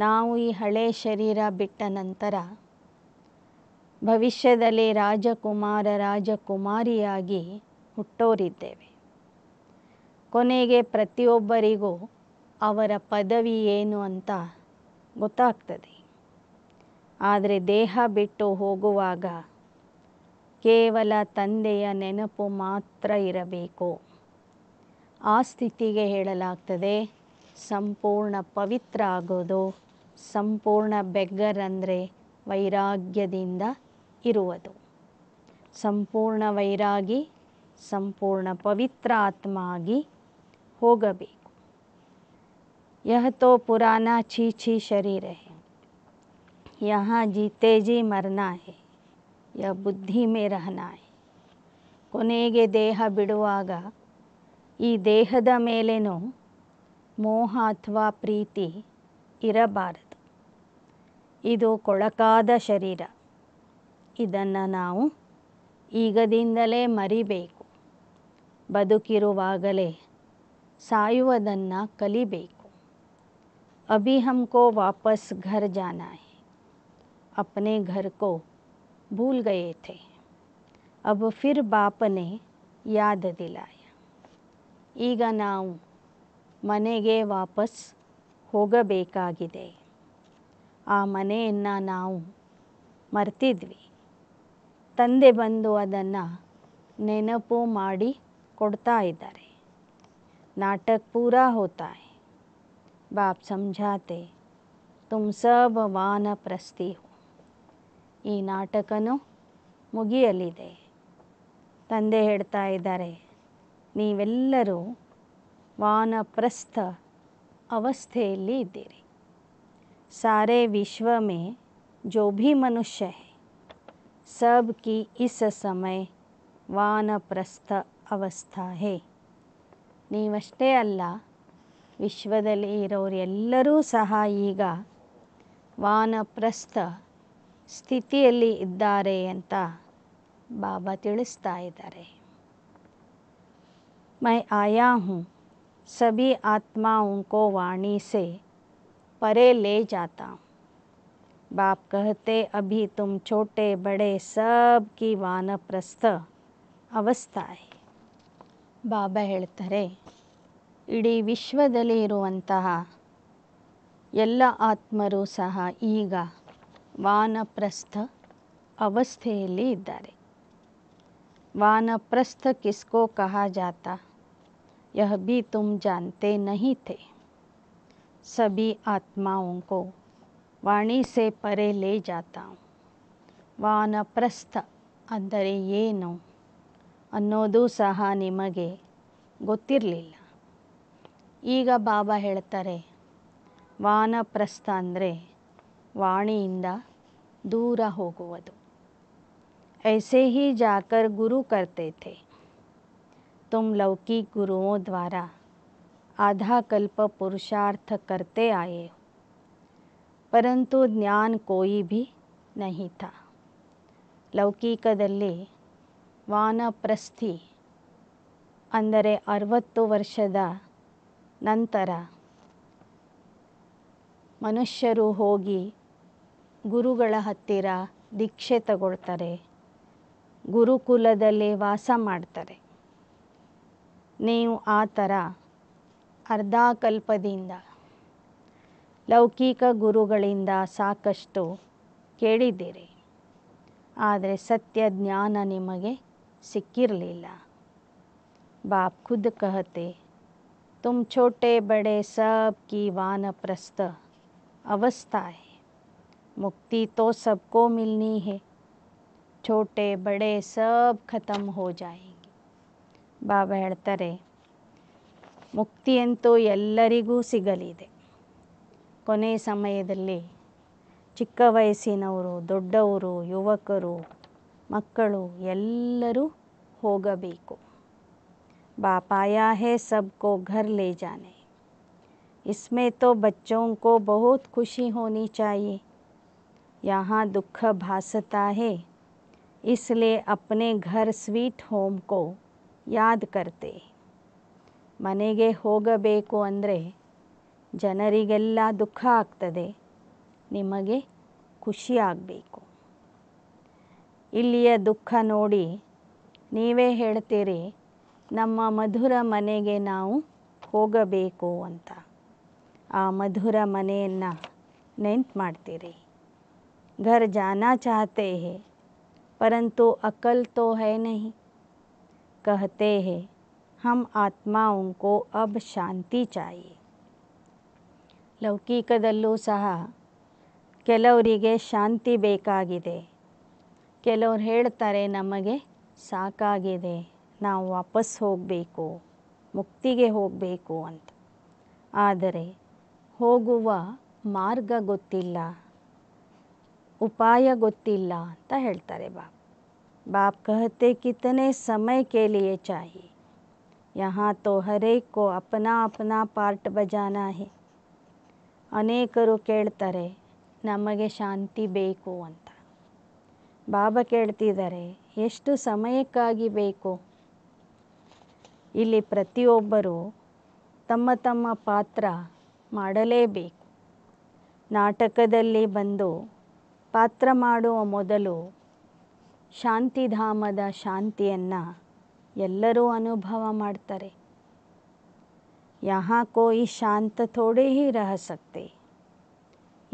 A: ना हल शरीर बिट नर राजकुमार राजकुमारी हुटोरदे को प्रतियोरी ಅವರ ಪದವಿ ಏನು ಅಂತ ಗೊತ್ತಾಗ್ತದೆ ಆದರೆ ದೇಹ ಬಿಟ್ಟು ಹೋಗುವಾಗ ಕೇವಲ ತಂದೆಯ ನೆನಪು ಮಾತ್ರ ಇರಬೇಕು ಆ ಸ್ಥಿತಿಗೆ ಹೇಳಲಾಗ್ತದೆ ಸಂಪೂರ್ಣ ಪವಿತ್ರ ಆಗೋದು ಸಂಪೂರ್ಣ ಬೆಗ್ಗರ್ ಅಂದರೆ ವೈರಾಗ್ಯದಿಂದ ಇರುವುದು ಸಂಪೂರ್ಣ ವೈರಾಗಿ ಸಂಪೂರ್ಣ ಪವಿತ್ರ ಆತ್ಮ ಆಗಿ ಹೋಗಬೇಕು यह तो पुराना छी छी शरीर है यहाँ जीते जी मरना है यह बुद्धि में रहना है ಕೊನೆಗೆ ದೇಹ ಬಿಡುವಾಗ ಈ ದೇಹದ ಮೇಲೇನೂ ಮೋಹ ಅಥವಾ ಪ್ರೀತಿ ಇರಬಾರದು ಇದು ಕೊಳಕಾದ ಶರೀರ ಇದನ್ನು ನಾವು ಈಗದಿಂದಲೇ ಮರಿಬೇಕು ಬದುಕಿರುವಾಗಲೇ ಸಾಯುವುದನ್ನು ಕಲಿಬೇಕು अभी हमको वापस घर जाना है अपने घर को भूल गए थे अब फिर बाप ने याद दिलाया ಈಗ ನಾವು ಮನೆಗೆ ವಾಪಸ್ ಹೋಗಬೇಕಾಗಿದೆ ಆ ಮನೆಯನ್ನು ನಾವು ಮರ್ತಿದ್ವಿ ತಂದೆ ಬಂದು ಅದನ್ನು ನೆನಪು ಮಾಡಿ ಕೊಡ್ತಾ ಇದ್ದಾರೆ ನಾಟಕ ಪೂರ ಹೋತಾಯ್ बाप समझाते ತುಮ್ ಸಬ ವಾನಪ್ರಸ್ಥಿ ಈ ನಾಟಕನೂ ಮುಗಿಯಲಿದೆ ತಂದೆ ಹೇಳ್ತಾ ಇದ್ದಾರೆ ನೀವೆಲ್ಲರೂ ವಾನಪ್ರಸ್ಥ ಅವಸ್ಥೆಯಲ್ಲಿ ಇದ್ದೀರಿ ಸಾರೆ ವಿಶ್ವ ಮೇ ಜೋ ಭಿ ಮನುಷ್ಯ ಹೇ ಸಬ್ ಕಿ ಇಸ ಸಮಯ ವಾನಪ್ರಸ್ಥ ಅವಸ್ಥಾ ಹೇ ನೀವಷ್ಟೇ ಅಲ್ಲ विश्वದಲ್ಲಿ ಇರುವರೆಲ್ಲರೂ ಸಹ ಈಗ ವಾನಪ್ರಸ್ಥ ಸ್ಥಿತಿಯಲ್ಲಿ ಇದ್ದಾರೆ ಅಂತ ಬಾಬಾ ತಿಳಿಸ್ತಾ ಇದ್ದಾರೆ ಮೈ ಆಯಾ ہوں सभी आत्माओं को वाणी से परे ले जाता बाप कहते अभी तुम छोटे बड़े सबकी वानप्रस्थ अवस्था है ಬಾಬಾ ಹೇಳುತ್ತಾರೆ ಇಡೀ ವಿಶ್ವದಲ್ಲಿ ಇರುವಂತಹ ಎಲ್ಲ ಆತ್ಮರು ಸಹ ಈಗ ವಾನಪ್ರಸ್ಥ ಅವಸ್ಥೆಯಲ್ಲಿ ಇದ್ದಾರೆ ವಾನಪ್ರಸ್ಥ ಕಿಸ್ಕೋ कहा ಜಾತ यह भी ತುಮ್ जानते नहीं थे सभी आत्माओं को वाणी से परे ले ವಾನಪ್ರಸ್ಥ ಅಂದರೆ ಏನು ಅನ್ನೋದು ಸಹ ನಿಮಗೆ ಗೊತ್ತಿರಲಿಲ್ಲ ಈಗ ಬಾಬಾ ಹೇಳ್ತಾರೆ ವಾನಪ್ರಸ್ಥ ಅಂದರೆ ವಾಣಿಯಿಂದ ದೂರ ಹೋಗುವುದು ऐसे ही जाकर गुरु करते थे तुम लौकिक गुरुओं द्वारा आधा कल्प पुरुषार्थ करते आए हो परंतु ज्ञान कोई भी नहीं था लौकिक ವಾನಪ್ರಸ್ಥಿ ಅಂದರೆ ಅರವತ್ತು ವರ್ಷದ ನಂತರ ಮನುಷ್ಯರು ಹೋಗಿ ಗುರುಗಳ ಹತ್ತಿರ ದೀಕ್ಷೆ ತಗೊಳ್ತಾರೆ ಗುರುಕುಲದಲ್ಲಿ ವಾಸ ಮಾಡ್ತಾರೆ ನೀವು ಆ ಥರ ಅರ್ಧಾಕಲ್ಪದಿಂದ ಲೌಕಿಕ ಗುರುಗಳಿಂದ ಸಾಕಷ್ಟು ಕೇಳಿದ್ದೀರಿ ಆದರೆ ಸತ್ಯ ಜ್ಞಾನ ನಿಮಗೆ ಸಿಕ್ಕಿರಲಿಲ್ಲ ಬಾಪ್ ಖುದ್ ಕಹತೆ तुम छोटे बड़े सब की वानप्रस्थ अवस्था है मुक्ति तो सबको मिलनी है छोटे बड़े सब खत्म हो जाएंगे ಬಾಬಾ ಹೇಳ್ತಾರೆ ಮುಕ್ತಿಯಂತೂ ಎಲ್ಲರಿಗೂ ಸಿಗಲಿದೆ ಕೊನೆ ಸಮಯದಲ್ಲಿ ಚಿಕ್ಕ ವಯಸ್ಸಿನವರು ದೊಡ್ಡವರು ಯುವಕರು ಮಕ್ಕಳು ಎಲ್ಲರೂ ಹೋಗಬೇಕು बाप आया है सबको घर ले जाने इसमें तो बच्चों को बहुत खुशी होनी चाहिए यहाँ दुख भासता है इसलिए अपने घर स्वीट होम को याद करते मने मनेगे होगबेको अंदरे जनरिगेला दुख आगदे निमगे खुशी आगे इल्लिया दुख नोड़ी नीवे हेड़तेरे ನಮ್ಮ ಮಧುರ ಮನೆಗೆ ನಾವು ಹೋಗಬೇಕು ಅಂತ ಆ ಮಧುರ ಮನೆಯನ್ನು ನೆಂಟ್ ಮಾಡ್ತೀರಿ ಘರ್ ಜಾನಾ ಚಾಹತೆ ಹೇ ಪರಂತು ಅಕಲ್ ತೋ ಹೈ ನಹಿ ಕಹತೆ ಹೇ ಹಮ್ ಉಂಕೋ ಅಬ್ ಶಾಂತಿ ಚಾಯಿ ಲೌಕಿಕದಲ್ಲೂ ಸಹ ಕೆಲವರಿಗೆ ಶಾಂತಿ ಬೇಕಾಗಿದೆ ಕೆಲವ್ರು ಹೇಳ್ತಾರೆ ನಮಗೆ ಸಾಕಾಗಿದೆ ನಾವು ವಾಪಸ್ ಹೋಗಬೇಕು ಮುಕ್ತಿಗೆ ಹೋಗಬೇಕು ಅಂತ ಆದರೆ ಹೋಗುವ ಮಾರ್ಗ ಗೊತ್ತಿಲ್ಲ ಉಪಾಯ ಗೊತ್ತಿಲ್ಲ ಅಂತ ಹೇಳ್ತಾರೆ ಬಾಪ್ ಬಾಬ್ ಕಹತೆ कितने ಸಮಯ के ಚಾಹಿ चाहिए ತೋ तो ಅಪನಾ ಅಪನಾ ಪಾರ್ಟ್ ಬಜಾನಾ ಹೇ ಅನೇಕರು ಕೇಳ್ತಾರೆ ನಮಗೆ ಶಾಂತಿ ಬೇಕು ಅಂತ ಬಾಬಾ ಕೇಳ್ತಿದ್ದಾರೆ ಎಷ್ಟು ಸಮಯಕ್ಕಾಗಿ ಬೇಕು ಇಲ್ಲಿ ಪ್ರತಿಯೊಬ್ಬರು ತಮ್ಮ ತಮ್ಮ ಪಾತ್ರ ಮಾಡಲೇಬೇಕು ನಾಟಕದಲ್ಲಿ ಬಂದು ಪಾತ್ರ ಮಾಡುವ ಮೊದಲು ಶಾಂತಿಧಾಮದ ಶಾಂತಿಯನ್ನು ಎಲ್ಲರೂ ಅನುಭವ ಮಾಡ್ತಾರೆ ಯಹಾ ಕೋಯಿ ಶಾಂತ ತೋಡೆ ಹಿ ರಹಸಕ್ತೆ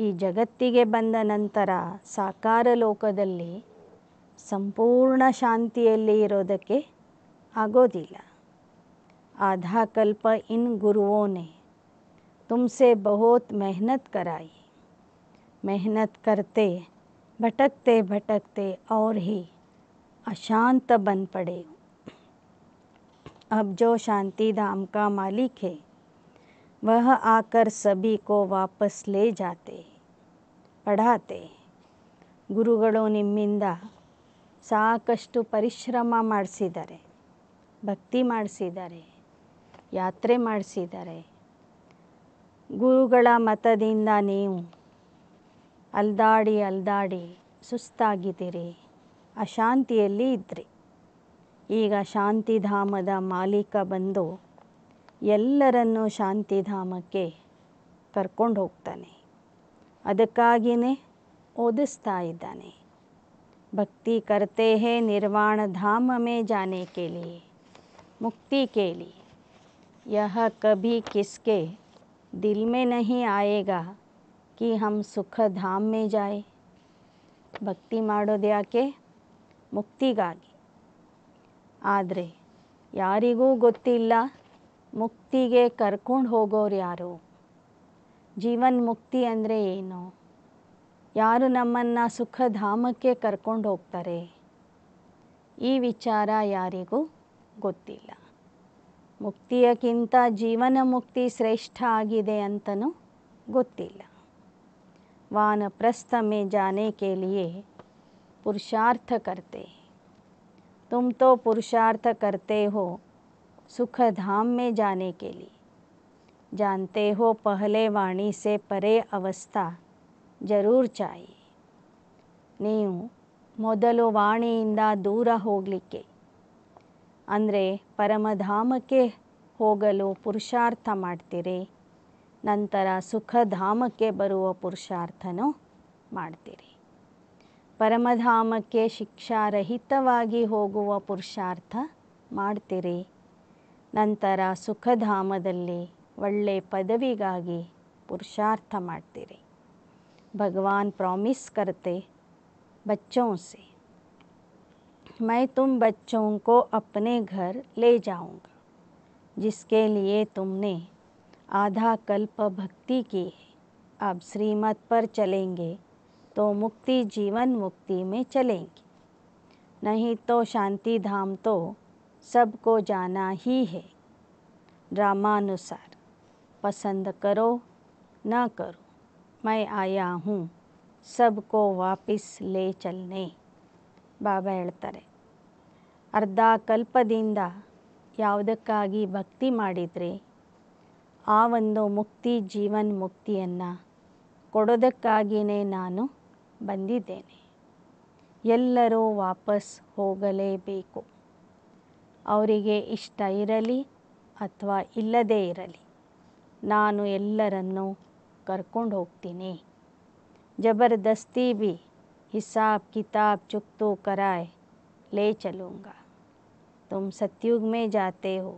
A: ಈ ಜಗತ್ತಿಗೆ ಬಂದ ನಂತರ ಸಾಕಾರ ಲೋಕದಲ್ಲಿ ಸಂಪೂರ್ಣ ಶಾಂತಿಯಲ್ಲಿ ಇರೋದಕ್ಕೆ ಆಗೋದಿಲ್ಲ आधा कल्प इन गुरुओं ने तुमसे बहुत मेहनत कराई मेहनत करते भटकते भटकते और ही अशांत बन पड़े अब जो शांति धाम का मालिक है वह आकर सभी को वापस ले जाते पढ़ाते गुरुगणों ನಿಮ್ಮಿಂದ ಸಾಕಷ್ಟು परिश्रम भक्ति ಭಕ್ತಿ ಮಾಡಿಸಿದ್ದಾರೆ ಯಾತ್ರೆ ಮಾಡಿಸಿದ್ದಾರೆ ಗುರುಗಳ ಮತದಿಂದ ನೀವು ಅಲ್ದಾಡಿ ಅಲ್ದಾಡಿ ಸುಸ್ತಾಗಿದ್ದೀರಿ ಅಶಾಂತಿಯಲ್ಲಿ ಇದ್ರಿ ಈಗ ಶಾಂತಿಧಾಮದ ಮಾಲೀಕ ಬಂದು ಎಲ್ಲರನ್ನೂ ಶಾಂತಿಧಾಮಕ್ಕೆ ಕರ್ಕೊಂಡು ಹೋಗ್ತಾನೆ ಅದಕ್ಕಾಗಿಯೇ ಓದಿಸ್ತಾ ಇದ್ದಾನೆ ಭಕ್ತಿ ಕರ್ತೆ ನಿರ್ವಾಣ ಧಾಮ ಮೇ ಜಾನೆ ಕೇಳಿ ಮುಕ್ತಿ ಕೇಳಿ यह कभी किसके दिल में नहीं ಆಯೇಗಾ कि हम ಸುಖ ಧಾಮೆ ಜಾಯೆ ಭಕ್ತಿ ಮಾಡೋದು ಯಾಕೆ ಮುಕ್ತಿಗಾಗಿ ಆದರೆ ಯಾರಿಗೂ ಗೊತ್ತಿಲ್ಲ ಮುಕ್ತಿಗೆ ಕರ್ಕೊಂಡು ಹೋಗೋರು ಯಾರು ಜೀವನ್ ಮುಕ್ತಿ ಅಂದರೆ ಏನು ಯಾರು ನಮ್ಮನ್ನು ಸುಖಧಾಮಕ್ಕೆ ಕರ್ಕೊಂಡು ಹೋಗ್ತಾರೆ ಈ ವಿಚಾರ ಯಾರಿಗೂ ಗೊತ್ತಿಲ್ಲ जीवन मुक्ति श्रेष्ठ आगे अंत ಅಂತಲೂ वान प्रस्थ में जाने के लिए पुरुषार्थ करते तुम तो पुरुषार्थ करते हो सुख धाम में जाने के लिए जानते हो पहले वाणी से परे अवस्था जरूर चाहिए नहीं मदल वाणी दूर होली ಅಂದರೆ ಪರಮಧಾಮಕ್ಕೆ ಹೋಗಲು ಪುರುಷಾರ್ಥ ಮಾಡ್ತೀರಿ ನಂತರ ಸುಖಧಾಮಕ್ಕೆ ಬರುವ ಪುರುಷಾರ್ಥನೂ ಮಾಡ್ತೀರಿ ಪರಮಧಾಮಕ್ಕೆ ಶಿಕ್ಷಾರಹಿತವಾಗಿ ಹೋಗುವ ಪುರುಷಾರ್ಥ ಮಾಡ್ತೀರಿ ನಂತರ ಸುಖಧಾಮದಲ್ಲಿ ಒಳ್ಳೆ ಪದವಿಗಾಗಿ ಪುರುಷಾರ್ಥ ಮಾಡ್ತೀರಿ ಭಗವಾನ್ ಪ್ರಾಮಿಸ್ ಕರ್ತೆ ಬಚ್ಚೋಂಸೆ मैं तुम बच्चों को अपने घर ले जाऊंगा जिसके लिए तुमने आधा कल्प भक्ति की है अब श्रीमत पर चलेंगे तो मुक्ति जीवन मुक्ति में चलेंगे नहीं तो शांति धाम तो सबको जाना ही है ड्रामानुसार पसंद करो ना करो मैं आया हूँ सबको वापस ले चलने ಬಾಬಾ ಹೇಳ್ತಾರೆ ಅರ್ಧ ಕಲ್ಪದಿಂದ ಯಾವುದಕ್ಕಾಗಿ ಭಕ್ತಿ ಮಾಡಿದರೆ ಆ ಒಂದು ಮುಕ್ತಿ ಜೀವನ್ ಮುಕ್ತಿಯನ್ನು ಕೊಡೋದಕ್ಕಾಗಿಯೇ ನಾನು ಬಂದಿದ್ದೇನೆ ಎಲ್ಲರೂ ವಾಪಸ್ ಹೋಗಲೇಬೇಕು ಅವರಿಗೆ ಇಷ್ಟ ಇರಲಿ ಅಥವಾ ಇಲ್ಲದೇ ಇರಲಿ ನಾನು ಎಲ್ಲರನ್ನು ಕರ್ಕೊಂಡು ಹೋಗ್ತೀನಿ ಜಬರ್ದಸ್ತಿ ಬಿ हिसाब किताब चुक तो कराए ले चलूँगा तुम सतयुग में जाते हो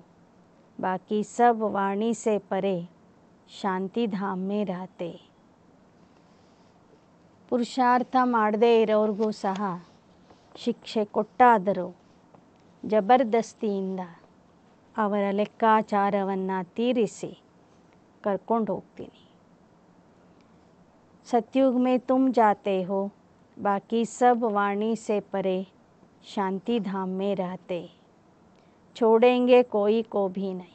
A: बाकी सब वाणी से परे शांति धाम में रहते पुरुषार्थ माड़दे इरोर्गो सह शिक्षे कोट्टादरो जबरदस्तियाचारवना तीरी कर्क होती सतयुग में तुम जाते हो बाकी सब वाणी से परे शांति धाम में रहते छोड़ेंगे कोई को भी नहीं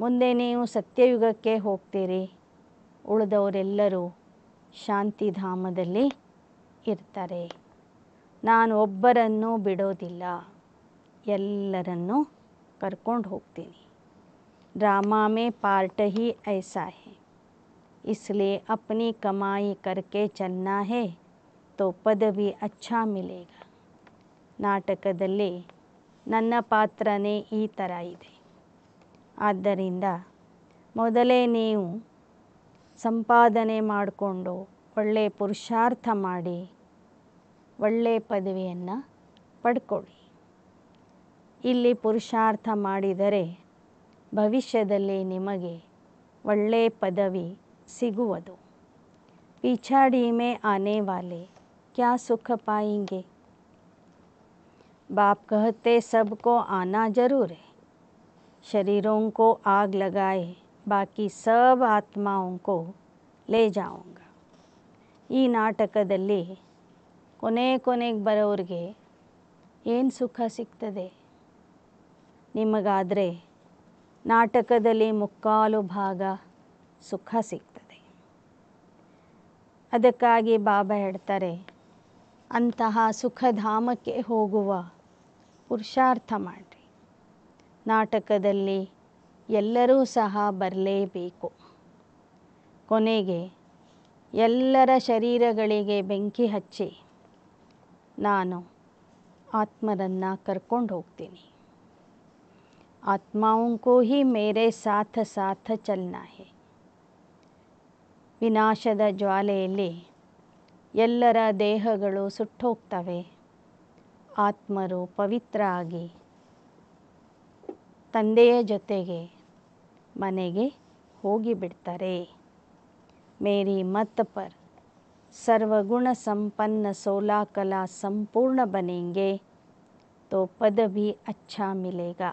A: मुंदे नहीं सत्ययुग के होते रे उड़दरेलू शांति धाम नानबर बिड़ोदू कर्क होती ड्रामा में पार्ट ही ऐसा है इसलिए अपनी कमाई करके चलना है ಮತ್ತು ಪದವಿ ಅಚ್ಚಾ ಮಿಲೇಗ ನಾಟಕದಲ್ಲಿ ನನ್ನ ಪಾತ್ರನೇ ಈ ಥರ ಇದೆ ಆದ್ದರಿಂದ ಮೊದಲೇ ನೀವು ಸಂಪಾದನೆ ಮಾಡಿಕೊಂಡು ಒಳ್ಳೆ ಪುರುಷಾರ್ಥ ಮಾಡಿ ಒಳ್ಳೆಯ ಪದವಿಯನ್ನು ಪಡ್ಕೊಳ್ಳಿ ಇಲ್ಲಿ ಪುರುಷಾರ್ಥ ಮಾಡಿದರೆ ಭವಿಷ್ಯದಲ್ಲಿ ನಿಮಗೆ ಒಳ್ಳೆಯ ಪದವಿ ಸಿಗುವುದು ಪಿಚಾಡಿಮೆ ಆನೆ ವಾಲೆ क्या सुख पाएंगे बाप कहते सबको आना जरूर है शरीरों को आग लगाए ಬಾಕಿ ಸಬ್ ಆತ್ಮಾಂಕೋ ಲೇ ಜಾವಂಗ ಈ ನಾಟಕದಲ್ಲಿ ಕೊನೆ ಕೊನೆಗೆ ಬರೋರಿಗೆ ಏನು ಸುಖ ಸಿಗ್ತದೆ ನಿಮಗಾದರೆ ನಾಟಕದಲ್ಲಿ ಮುಕ್ಕಾಲು ಭಾಗ ಸುಖ ಸಿಗ್ತದೆ ಅದಕ್ಕಾಗಿ ಬಾಬಾ ಹೇಳ್ತಾರೆ ಅಂತಹ ಸುಖಧಾಮಕ್ಕೆ ಹೋಗುವ ಪುರುಷಾರ್ಥ ಮಾಡಿರಿ ನಾಟಕದಲ್ಲಿ ಎಲ್ಲರೂ ಸಹ ಬರಲೇಬೇಕು ಕೊನೆಗೆ ಎಲ್ಲರ ಶರೀರಗಳಿಗೆ ಬೆಂಕಿ ಹಚ್ಚಿ ನಾನು ಆತ್ಮರನ್ನು ಕರ್ಕೊಂಡು ಹೋಗ್ತೀನಿ ಆತ್ಮಾಂಕೋ ಹಿ ಸಾಥ ಸಾಥ ಸಾಥ ಚಲ್ನಾಹೆ ವಿನಾಶದ ಜ್ವಾಲೆಯಲ್ಲಿ ಎಲ್ಲರ ದೇಹಗಳು ಸುಟ್ಟೋಗ್ತವೆ ಆತ್ಮರು ಪವಿತ್ರ ಆಗಿ ತಂದೆಯ ಜೊತೆಗೆ ಮನೆಗೆ ಹೋಗಿಬಿಡ್ತಾರೆ ಮೇರಿ ಪರ್ ಸರ್ವಗುಣ ಸಂಪನ್ನ ಕಲಾ ಸಂಪೂರ್ಣ ಬನೆಂಗೆ तो पद भी अच्छा मिलेगा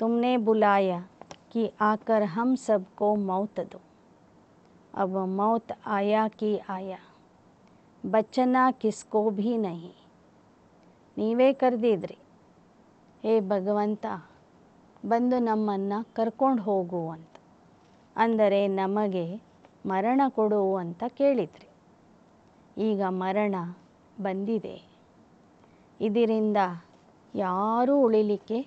A: तुमने बुलाया कि आकर हम सबको मौत दो अब मौत ಆಯಾ कि आया ಬಚ್ಚನ ಕಿಸ್ಕೋ ಭೀ ನಹಿ ನೀವೇ ಕರೆದಿದ್ರಿ ಏ ಭಗವಂತ ಬಂದು ನಮ್ಮನ್ನು ಕರ್ಕೊಂಡು ಹೋಗು ಅಂತ ಅಂದರೆ ನಮಗೆ ಮರಣ ಕೊಡು ಅಂತ ಕೇಳಿದ್ರಿ ಈಗ ಮರಣ ಬಂದಿದೆ ಇದರಿಂದ ಯಾರೂ ಉಳಿಲಿಕ್ಕೆ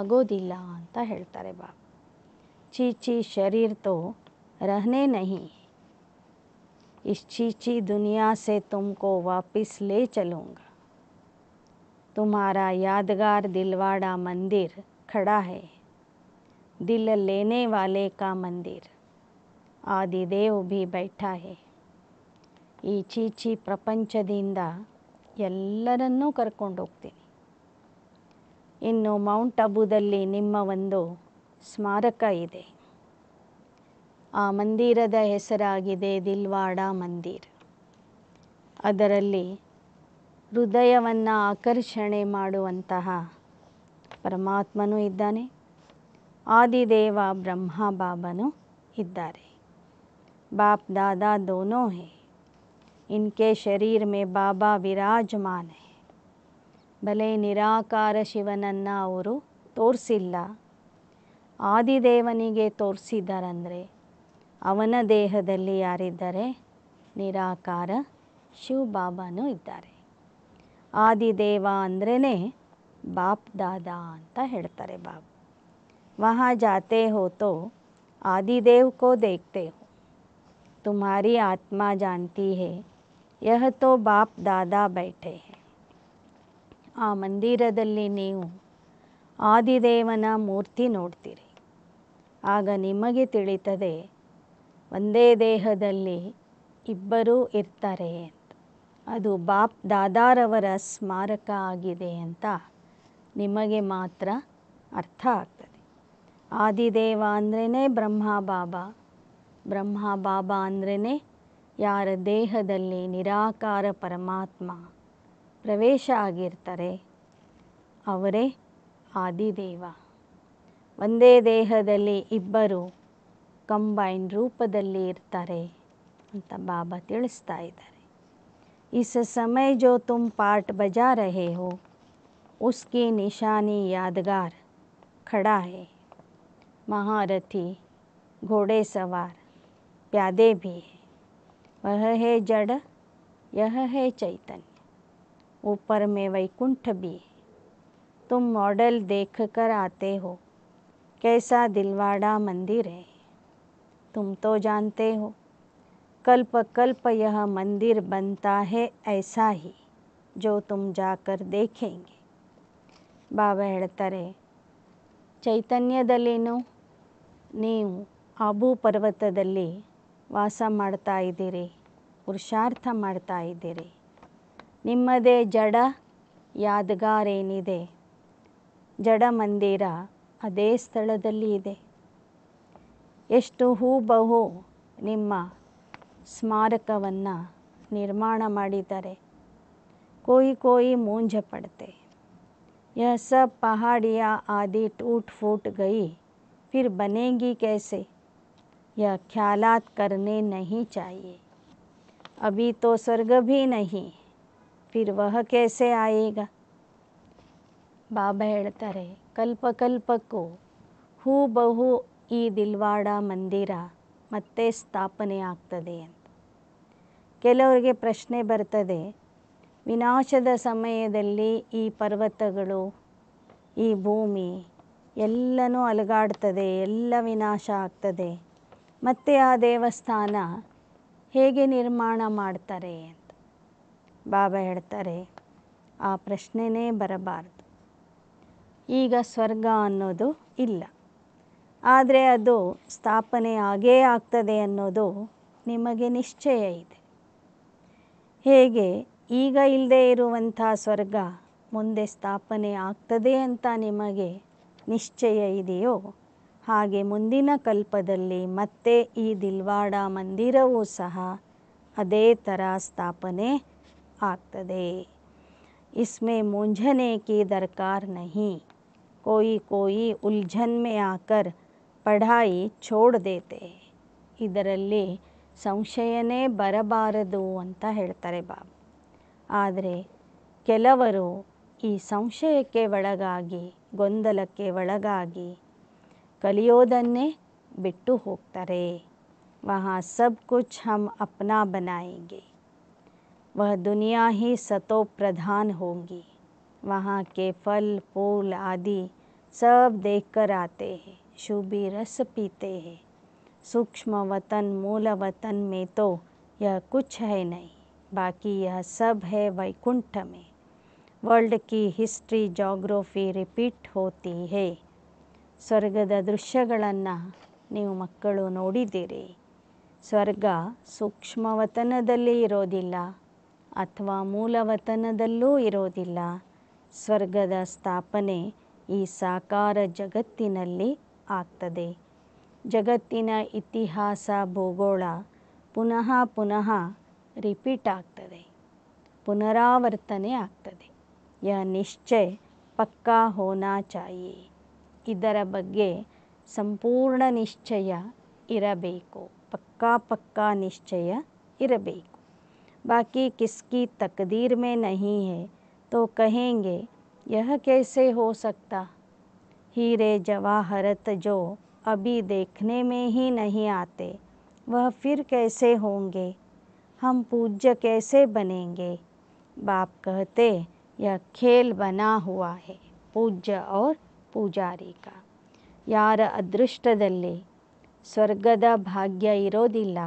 A: ಆಗೋದಿಲ್ಲ ಅಂತ ಹೇಳ್ತಾರೆ ಬಾ ಚೀಚಿ ಶರೀರ್ ತೋ ರಹನೆ ನಹಿ इस चीची दुनिया से तुमको वापस ले चलूँगा तुम्हारा यादगार दिलवाड़ा मंदिर खड़ा है दिल लेने वाले का मंदिर ಆದಿದೇವ್ ಭೀ ಬೈಠಾ ಹೇ ಈ ಚೀಚಿ ಪ್ರಪಂಚದಿಂದ ಎಲ್ಲರನ್ನೂ ಕರ್ಕೊಂಡು ಹೋಗ್ತೀನಿ ಇನ್ನು ಮೌಂಟ್ ಅಬುದಲ್ಲಿ ನಿಮ್ಮ ಒಂದು ಸ್ಮಾರಕ ಇದೆ ಆ ಮಂದಿರದ ಹೆಸರಾಗಿದೆ ದಿಲ್ವಾಡ ಮಂದಿರ್ ಅದರಲ್ಲಿ ಹೃದಯವನ್ನು ಆಕರ್ಷಣೆ ಮಾಡುವಂತಹ ಪರಮಾತ್ಮನೂ ಇದ್ದಾನೆ ಆದಿದೇವ ಬ್ರಹ್ಮ ಬಾಬನು ಇದ್ದಾರೆ ಬಾಪ್ ದಾದಾ ದೋನೋ ಹೇ ಇನ್ಕೆ ಶರೀರ್ ಮೇ ಬಾಬಾ ವಿರಾಜಮಾನ್ ಬಲೆ ನಿರಾಕಾರ ಶಿವನನ್ನು ಅವರು ತೋರಿಸಿಲ್ಲ ಆದಿದೇವನಿಗೆ ತೋರಿಸಿದ್ದಾರಂದರೆ ಅವನ ದೇಹದಲ್ಲಿ ಯಾರಿದ್ದಾರೆ ನಿರಾಕಾರ ಶಿವಬಾಬಾನೂ ಇದ್ದಾರೆ ಆದಿದೇವ ಅಂದ್ರೇ ಬಾಪ್ ದಾದಾ ಅಂತ ಹೇಳ್ತಾರೆ ಬಾಬು ವಹಾ ಜಾತೆ ಹೋತೋ ಆದಿದೇವ್ ಕೋ ದೇಖತೆ ಹೋ ತುಮಾರಿ ಆತ್ಮ ಜಾಂತಿ ಹೇ ಯಹ ತೋ ಬಾಪ್ ದಾದಾ ಬೈಠೆ ಹೇ ಆ ಮಂದಿರದಲ್ಲಿ ನೀವು ಆದಿದೇವನ ಮೂರ್ತಿ ನೋಡ್ತೀರಿ ಆಗ ನಿಮಗೆ ತಿಳಿತದೆ ಒಂದೇ ದೇಹದಲ್ಲಿ ಇಬ್ಬರೂ ಇರ್ತಾರೆ ಅಂತ ಅದು ಬಾಪ್ ದಾದಾರವರ ಸ್ಮಾರಕ ಆಗಿದೆ ಅಂತ ನಿಮಗೆ ಮಾತ್ರ ಅರ್ಥ ಆಗ್ತದೆ ಆದಿದೇವ ಅಂದ್ರೇ ಬ್ರಹ್ಮ ಬಾಬಾ ಬ್ರಹ್ಮ ಬಾಬಾ ಅಂದ್ರೇ ಯಾರ ದೇಹದಲ್ಲಿ ನಿರಾಕಾರ ಪರಮಾತ್ಮ ಪ್ರವೇಶ ಆಗಿರ್ತಾರೆ ಅವರೇ ಆದಿದೇವ ಒಂದೇ ದೇಹದಲ್ಲಿ ಇಬ್ಬರು ಕಂಬೈನ್ रूप ಇರ್ತಾರೆ ಅಂತ ಬಾಬಾ ತಿಳಿಸ್ತಾ ಇದ್ದಾರೆ इस समय जो तुम पाठ बजा रहे हो उसकी निशानी यादगार खड़ा है महारथी घोड़े सवार प्यादे भी है वह है जड़ यह है चैतन्य ऊपर में वैकुंठ भी है तुम मॉडल देख कर आते हो कैसा दिलवाड़ा मंदिर है तुम तो जानते हो कल्प कल्प यह मंदिर बनता है ऐसा ही जो तुम जाकर देखेंगे ಬಾಬಾ ಹೇಳ್ತಾರೆ ಚೈತನ್ಯದಲ್ಲಿನು ನೀವು ಆಬೂ ಪರ್ವತದಲ್ಲಿ ವಾಸ ಮಾಡ್ತಾ ಇದ್ದೀರಿ ಪುರುಷಾರ್ಥ ಮಾಡ್ತಾ ಇದ್ದೀರಿ ನಿಮ್ಮದೇ ಜಡ ಏನಿದೆ ಜಡ ಮಂದಿರ ಅದೇ ಸ್ಥಳದಲ್ಲಿ ಇದೆ ಎಷ್ಟು ಹು ಬಹು ನಿಮ್ಮ ಸ್ಮಾರಕವನ್ನ ನಿರ್ಮಾಣ ಮಾಡಿದರೆ کوئی کوئی ಮೂಂ جھ پڑತೆ ಯ ส ಪಹಡ ಯಾ ಆದಿಟ್ ಊಟ್ ಫೂಟ್ ગઈ ಫಿರ್ ಬನೆಂಗಿ ಕೈಸೆ ಯಾ ಖ್ಯಾಲತ್ کرنے نہیں ಚಹಿಯೇ ابھی ತೋ ಸ್ವರ್ಗ ಭಿ نہیں ಫಿರ್ ವಹ ಕೈಸೆ ಆಯೆಗ ಬಾಬಾ ಹೇಳ್ತಾರೆ ಕಲ್ಪಕಲ್ಪಕಹು ಬಹು ಈ ದಿಲ್ವಾಡ ಮಂದಿರ ಮತ್ತೆ ಸ್ಥಾಪನೆ ಆಗ್ತದೆ ಅಂತ ಕೆಲವರಿಗೆ ಪ್ರಶ್ನೆ ಬರ್ತದೆ ವಿನಾಶದ ಸಮಯದಲ್ಲಿ ಈ ಪರ್ವತಗಳು ಈ ಭೂಮಿ ಎಲ್ಲನೂ ಅಲಗಾಡ್ತದೆ ಎಲ್ಲ ವಿನಾಶ ಆಗ್ತದೆ ಮತ್ತೆ ಆ ದೇವಸ್ಥಾನ ಹೇಗೆ ನಿರ್ಮಾಣ ಮಾಡ್ತಾರೆ ಅಂತ ಬಾಬಾ ಹೇಳ್ತಾರೆ ಆ ಪ್ರಶ್ನೆನೇ ಬರಬಾರ್ದು ಈಗ ಸ್ವರ್ಗ ಅನ್ನೋದು ಇಲ್ಲ ಆದರೆ ಅದು ಸ್ಥಾಪನೆ ಆಗೇ ಆಗ್ತದೆ ಅನ್ನೋದು ನಿಮಗೆ ನಿಶ್ಚಯ ಇದೆ ಹೇಗೆ ಈಗ ಇಲ್ಲದೆ ಇರುವಂಥ ಸ್ವರ್ಗ ಮುಂದೆ ಸ್ಥಾಪನೆ ಆಗ್ತದೆ ಅಂತ ನಿಮಗೆ ನಿಶ್ಚಯ ಇದೆಯೋ ಹಾಗೆ ಮುಂದಿನ ಕಲ್ಪದಲ್ಲಿ ಮತ್ತೆ ಈ ದಿಲ್ವಾಡ ಮಂದಿರವೂ ಸಹ ಅದೇ ಥರ ಸ್ಥಾಪನೆ ಆಗ್ತದೆ ಇಸ್ಮೆ ಮುಂಜನೆ की दरकार नहीं ಕೋಯಿ कोई उलझन में ಪಢಾಯಿ ಛೋಡ್ ಇದರಲ್ಲಿ ಸಂಶಯನೇ ಬರಬಾರದು ಅಂತ ಹೇಳ್ತಾರೆ ಬಾಬು ಆದರೆ ಕೆಲವರು ಈ ಸಂಶಯಕ್ಕೆ ಒಳಗಾಗಿ ಗೊಂದಲಕ್ಕೆ ಒಳಗಾಗಿ ಕಲಿಯೋದನ್ನೇ ಬಿಟ್ಟು ಹೋಗ್ತಾರೆ ವಹಾ ಸಬ್ ಕುಚ್ ಹಮ್ ಅಪ್ನಾ ಬನಾಯೇಂಗೆ ವಹ ದುನಿಯಾ ಹಿ ಸತೋ ಪ್ರಧಾನ್ ಹೋಗಿ ವಹಾಕೆ ಫಲ್ ಫೂಲ್ ಆದಿ ಸಬ್ ದೇಖ್ ಕರ್ ಆತೆ ಹೇ ಶುಭಿ रस पीते हैं सूक्ष्म वतन मूल वतन में तो यह कुछ है नहीं बाकी यह सब है वैकुंठ में ವರ್ಲ್ಡ್ ಕಿ ಹಿಸ್ಟ್ರಿ ಜೋಗ್ರಫಿ ರಿಪೀಟ್ ಹೋತಿ ಹೇ ಸ್ವರ್ಗದ ದೃಶ್ಯಗಳನ್ನು ನೀವು ಮಕ್ಕಳು ನೋಡಿದ್ದೀರಿ ಸ್ವರ್ಗ ಸೂಕ್ಷ್ಮವತನದಲ್ಲಿ ಇರೋದಿಲ್ಲ ಅಥವಾ ಮೂಲವತನದಲ್ಲೂ ಇರೋದಿಲ್ಲ ಸ್ವರ್ಗದ ಸ್ಥಾಪನೆ ಈ ಸಾಕಾರ ಜಗತ್ತಿನಲ್ಲಿ आते जगत इतिहास भूगोल पुनः पुनः रिपीट आते पुनरावर्तने आते यह निश्चय पक्का होना चाहिए बे संपूर्ण निश्चय इको पक्का पक्का निश्चय इको बाकी किसकी तकदीर में नहीं है तो कहेंगे यह कैसे हो सकता हीरे जवाहरत जो अभी देखने में ही नहीं आते वह फिर कैसे होंगे हम पूज्य कैसे बनेंगे बाप कहते यह खेल बना हुआ है पूज्य और ಪೂಜಾರಿ का ಯಾರ ಅದೃಷ್ಟದಲ್ಲಿ ಸ್ವರ್ಗದ ಭಾಗ್ಯ ಇರೋದಿಲ್ಲ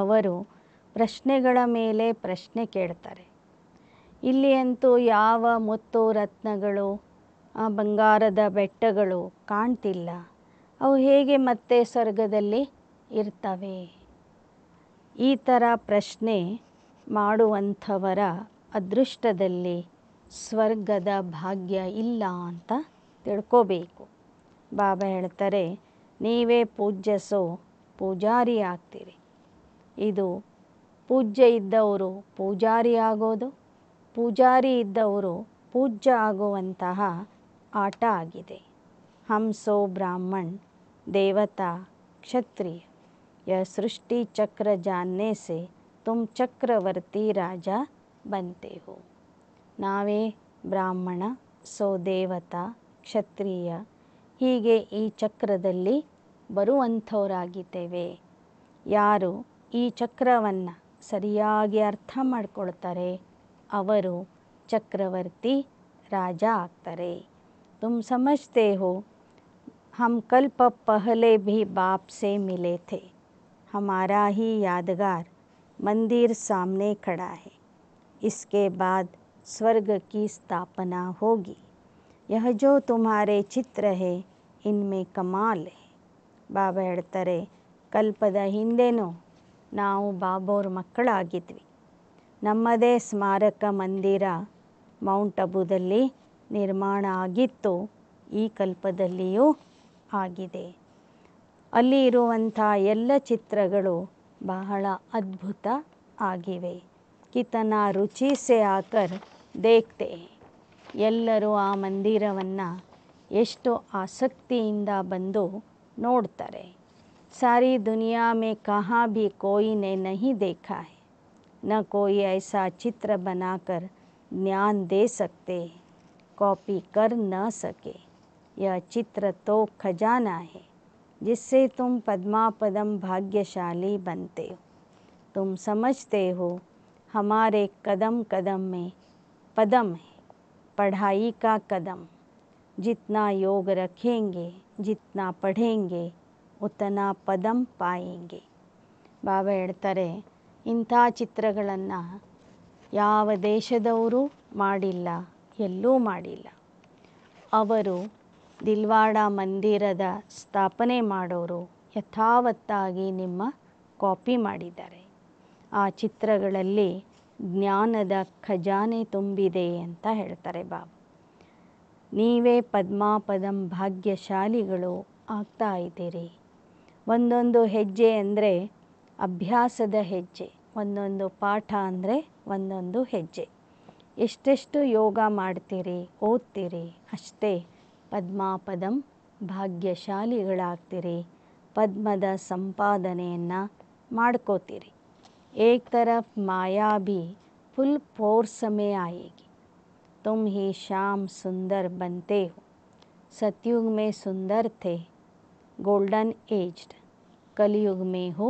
A: ಅವರು ಪ್ರಶ್ನೆಗಳ ಮೇಲೆ ಪ್ರಶ್ನೆ ಕೇಳ್ತಾರೆ ಇಲ್ಲಿ ಅಂತೂ ಯಾವ ಮುತ್ತು ರತ್ನಗಳು ಆ ಬಂಗಾರದ ಬೆಟ್ಟಗಳು ಕಾಣ್ತಿಲ್ಲ ಅವು ಹೇಗೆ ಮತ್ತೆ ಸ್ವರ್ಗದಲ್ಲಿ ಇರ್ತವೆ ಈ ಥರ ಪ್ರಶ್ನೆ ಮಾಡುವಂಥವರ ಅದೃಷ್ಟದಲ್ಲಿ ಸ್ವರ್ಗದ ಭಾಗ್ಯ ಇಲ್ಲ ಅಂತ ತಿಳ್ಕೋಬೇಕು ಬಾಬಾ ಹೇಳ್ತಾರೆ ನೀವೇ ಪೂಜ್ಯಸೋ ಪೂಜಾರಿ ಆಗ್ತೀರಿ ಇದು ಪೂಜ್ಯ ಇದ್ದವರು ಪೂಜಾರಿ ಆಗೋದು ಪೂಜಾರಿ ಇದ್ದವರು ಪೂಜ್ಯ ಆಗುವಂತಹ ಆಟ ಆಗಿದೆ ಹಂಸೋ ಬ್ರಾಹ್ಮಣ್ ದೇವತಾ ಕ್ಷತ್ರಿಯ ಯ ಸೃಷ್ಟಿ ಚಕ್ರ ಜಾನ್ನೆ ಸೆ ತುಮ್ ಚಕ್ರವರ್ತಿ ರಾಜ ಬಂತೆ ಹೋ ನಾವೇ ಬ್ರಾಹ್ಮಣ ಸೋ ದೇವತಾ ಕ್ಷತ್ರಿಯ ಹೀಗೆ ಈ ಚಕ್ರದಲ್ಲಿ ಬರುವಂಥವರಾಗಿದ್ದೇವೆ ಯಾರು ಈ ಚಕ್ರವನ್ನು ಸರಿಯಾಗಿ ಅರ್ಥ ಮಾಡ್ಕೊಳ್ತಾರೆ ಅವರು ಚಕ್ರವರ್ತಿ ರಾಜ ಆಗ್ತಾರೆ तुम समझते हो हम कल्प पहले भी बाप से मिले थे हमारा ही यादगार मंदिर सामने खड़ा है इसके बाद स्वर्ग की स्थापना होगी यह जो तुम्हारे चित्र है इनमें कमाल है ಬಾಬಾ ಹೇಳ್ತಾರೆ ಕಲ್ಪದ ಹಿಂದೆನೂ बाबोर ಬಾಬೋರ್ नमदे स्मारक ಸ್ಮಾರಕ ಮಂದಿರ ಮೌಂಟ್ ಅಬುದಲ್ಲಿ ನಿರ್ಮಾಣ ಆಗಿತ್ತು ಈ ಕಲ್ಪದಲ್ಲಿಯೂ ಆಗಿದೆ ಅಲ್ಲಿ ಇರುವಂಥ ಎಲ್ಲ ಚಿತ್ರಗಳು ಬಹಳ ಅದ್ಭುತ ಆಗಿವೆ ಕಿತನ ರುಚಿ ಸೆ ಆಕರ್ ದೇಖ್ತೆ ಎಲ್ಲರೂ ಆ ಮಂದಿರವನ್ನು ಎಷ್ಟು ಆಸಕ್ತಿಯಿಂದ ಬಂದು ನೋಡ್ತಾರೆ ಸಾರಿ ದುನಿಯಾ ಮೇ ಕಹಾ ಭಿ ಕೋಯಿನೆ ನಹಿ ದೇಖಾ ನ ಕೋಯಿ ಐಸಾ ಚಿತ್ರ ಬನಾಕರ್ ಜ್ಞಾನ್ ದೇ ಸಕ್ತೆ कॉपी कर न सके यह चित्र तो खजाना है जिससे तुम पद्मापदम भाग्यशाली बनते हो तुम समझते हो हमारे कदम कदम में पदम है पढ़ाई का कदम जितना योग रखेंगे जितना पढ़ेंगे उतना पदम पाएंगे बाबा ಹೇಳ್ತಾರೆ ಇಂಥ ಚಿತ್ರಗಳನ್ನು यहा देशदू ಎಲ್ಲೂ ಮಾಡಿಲ್ಲ ಅವರು ದಿಲ್ವಾಡ ಮಂದಿರದ ಸ್ಥಾಪನೆ ಮಾಡೋರು ಯಥಾವತ್ತಾಗಿ ನಿಮ್ಮ ಕಾಪಿ ಮಾಡಿದ್ದಾರೆ ಆ ಚಿತ್ರಗಳಲ್ಲಿ ಜ್ಞಾನದ ಖಜಾನೆ ತುಂಬಿದೆ ಅಂತ ಹೇಳ್ತಾರೆ ಬಾಬು ನೀವೇ ಪದ್ಮಾಪದಂ ಭಾಗ್ಯಶಾಲಿಗಳು ಆಗ್ತಾ ಇದ್ದೀರಿ ಒಂದೊಂದು ಹೆಜ್ಜೆ ಅಂದರೆ ಅಭ್ಯಾಸದ ಹೆಜ್ಜೆ ಒಂದೊಂದು ಪಾಠ ಅಂದರೆ ಒಂದೊಂದು ಹೆಜ್ಜೆ ಎಷ್ಟೆಷ್ಟು ಯೋಗ ಮಾಡ್ತೀರಿ ಓದ್ತೀರಿ ಅಷ್ಟೇ ಪದ್ಮಾಪದಂ ಭಾಗ್ಯಶಾಲಿಗಳಾಗ್ತೀರಿ ಪದ್ಮದ ಸಂಪಾದನೆಯನ್ನು ಮಾಡ್ಕೋತೀರಿ एक तरफ माया भी फुल फोर्स में आएगी तुम ही शाम सुंदर बनते हो सतयुग में सुंदर थे गोल्डन एज्ड कलयुग में हो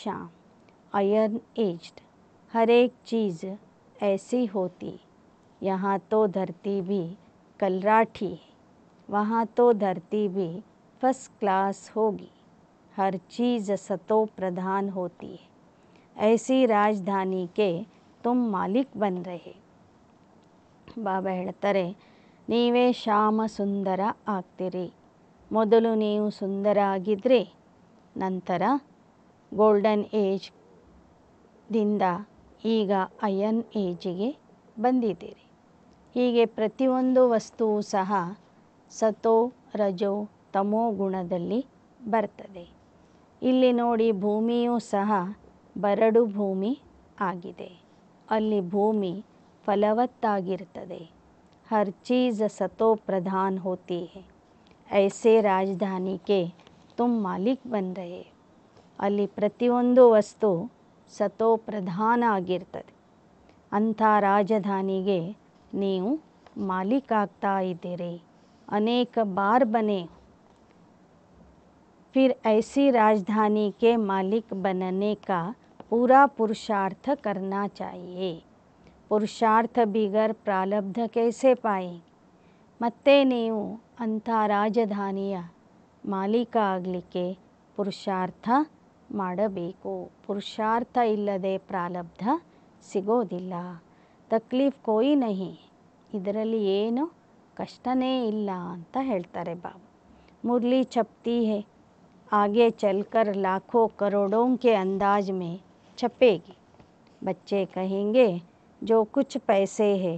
A: शाम आयरन एज्ड हर एक चीज़ ऐसी होती यहाँ तो धरती भी कलराठी वहाँ तो धरती भी फर्स्ट क्लास होगी हर चीज़ सतो प्रधान होती है ऐसी राजधानी के तुम मालिक बन रहे बाबा हेतरे नीवे श्याम सुंदर आगती ಆಗ್ತೀರಿ नहीं सुंदर ಸುಂದರ ಆಗಿದ್ದರೆ ನಂತರ ऐज दिंदा ಈಗ ಅಯನ್ ಏಜಿಗೆ ಬಂದಿದ್ದೀರಿ ಹೀಗೆ ಪ್ರತಿಯೊಂದು ವಸ್ತುವು ಸಹ ಸತೋ ರಜೋ ತಮೋ ಗುಣದಲ್ಲಿ ಬರ್ತದೆ ಇಲ್ಲಿ ನೋಡಿ ಭೂಮಿಯೂ ಸಹ ಬರಡು ಭೂಮಿ ಆಗಿದೆ ಅಲ್ಲಿ ಭೂಮಿ ಫಲವತ್ತಾಗಿರ್ತದೆ ಹರ್ ಚೀಜ್ ಸತೋ ಪ್ರಧಾನ್ ಹೋತಿ ಐಸೆ ರಾಜಧಾನಿಗೆ ತುಮ್ ಮಾಲೀಕ್ ಬನ್ ಅಲ್ಲಿ ಪ್ರತಿಯೊಂದು ವಸ್ತು सतो प्रधान आगे अंत राजधानी नहीं मालिकाता अनेक बार बने फिर ऐसी राजधानी के मालिक बनने का पूरा पुरुषार्थ करना चाहिए पुरुषार्थ बिगर प्रारब्ध कैसे पाए मत नहीं अंत राजधानिया मालिक आगे पुरुषार्थ ಮಾಡಬೇಕು ಪುರುಷಾರ್ಥ ಇಲ್ಲದೆ ಪ್ರಾಲப்த ಸಿಗೋದಿಲ್ಲ ತಕलीफ ਕੋਈ ਨਹੀਂ ಇದರಲಿ ಏನು ಕಷ್ಟನೇ ಇಲ್ಲ ಅಂತ ಹೇಳ್ತಾರೆ ಬಾ ಮುರ್ಲಿ ಚಪ್ತಿ ಹೇ ಆಗೇ ಚಲ್ಕರ್ ಲಕ್ಷ ಕೋ કરોડೋಂ ಕೆ ಅಂದಾಜ್ ಮೇ ಚಪೇಗಿ بچے કહેಂಗೇ ಜೋ kuch પૈಸೆ હે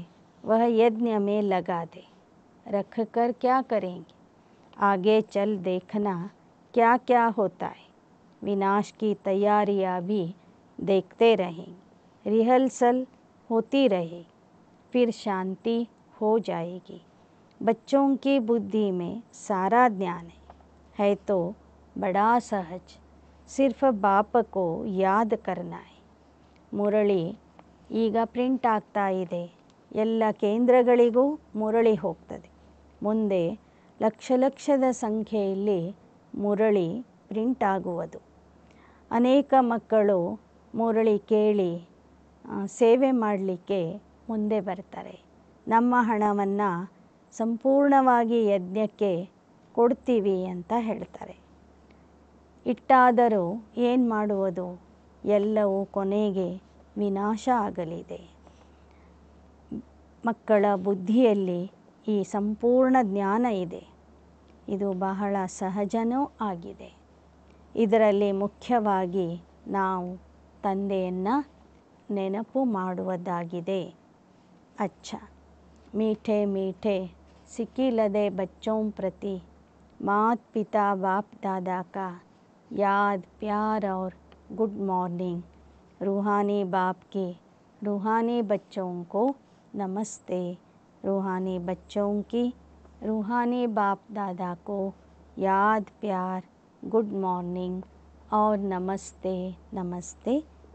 A: ವಹ ಯಜ್ಞ ಮೇ ಲಗಾದೇ رکھಕರ್ ಕ್ಯಾ ಕರೆಂಗೇ ಆಗೇ ಚಲ್ ದೇಖನಾ ಕ್ಯಾ ಕ್ಯಾ ಹೋತಾ विनाश की तैयारियाँ भी देखते रहें रिहर्सल होती रहे फिर शांति हो जाएगी बच्चों की बुद्धि में सारा ज्ञान है, है तो बड़ा सहज सिर्फ बाप को याद करना है ಮುರಳಿ प्रिंट आगता है ಇದೆ ಎಲ್ಲ ಕೇಂದ್ರಗಳಿಗೂ मुदे लक्ष लक्षद ಲಕ್ಷ मुरली ಪ್ರಿಂಟ್ ಆಗುವುದು ಅನೇಕ ಮಕ್ಕಳು ಮುರಳಿ ಕೇಳಿ ಸೇವೆ ಮಾಡಲಿಕ್ಕೆ ಮುಂದೆ ಬರ್ತಾರೆ ನಮ್ಮ ಹಣವನ್ನು ಸಂಪೂರ್ಣವಾಗಿ ಯಜ್ಞಕ್ಕೆ ಕೊಡ್ತೀವಿ ಅಂತ ಹೇಳ್ತಾರೆ ಇಟ್ಟಾದರೂ ಏನು ಮಾಡುವುದು ಎಲ್ಲವೂ ಕೊನೆಗೆ ವಿನಾಶ ಆಗಲಿದೆ ಮಕ್ಕಳ ಬುದ್ಧಿಯಲ್ಲಿ ಈ ಸಂಪೂರ್ಣ ಜ್ಞಾನ ಇದೆ ಇದು ಬಹಳ ಸಹಜನೂ ಆಗಿದೆ ಇದರಲ್ಲಿ ಮುಖ್ಯವಾಗಿ ನಾವು ತಂದೆಯನ್ನು ನೆನಪು ಮಾಡುವುದಾಗಿದೆ ಅಚ್ಚ ಮೀಠೆ ಮೀಠೆ ಸಿಕ್ಕಿಲ್ಲದೆ ಬಚ್ಚೋಂ ಪ್ರತಿ ಮಾತ್ ಪಿತಾ ಬಾಪ್ ದಾದಾ ಯಾದ್ ಪ್ಯಾರ್ ಔರ್ ಗುಡ್ ಮಾರ್ನಿಂಗ್ ರೂಹಾನಿ ಬಾಪ್ ರೂಹಾನಿ ರೂಹಾನಿ ನಮಸ್ತೆ ರೂಹಾನಿ नमस्ते ರೂಹಾನಿ ಬಾಪ್ ದಾದಾಕೋ ಯಾದ್ ಪ್ಯಾರ್ गुड मॉर्निंग और नमस्ते नमस्ते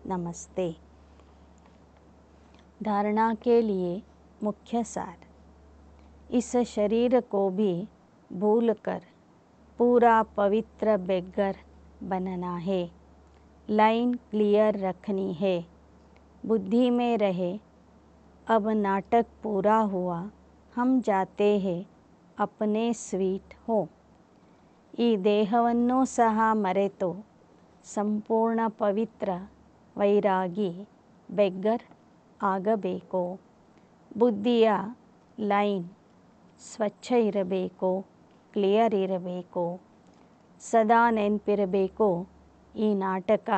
A: नमस्ते धारणा के लिए मुख्य सार इस शरीर को भी भूल कर पूरा पवित्र बेगर बनना है लाइन क्लियर रखनी है बुद्धि में रहे अब नाटक पूरा हुआ हम जाते हैं अपने स्वीट हो ಈ ದೇಹವನ್ನೂ ಸಹ ಮರೆತು ಸಂಪೂರ್ಣ ಪವಿತ್ರ ವೈರಾಗಿ ಬೆಗ್ಗರ್ ಆಗಬೇಕು ಬುದ್ಧಿಯ ಲೈನ್ ಸ್ವಚ್ಛ ಇರಬೇಕು ಕ್ಲಿಯರ್ ಇರಬೇಕು ಸದಾ ನೆನಪಿರಬೇಕು ಈ ನಾಟಕ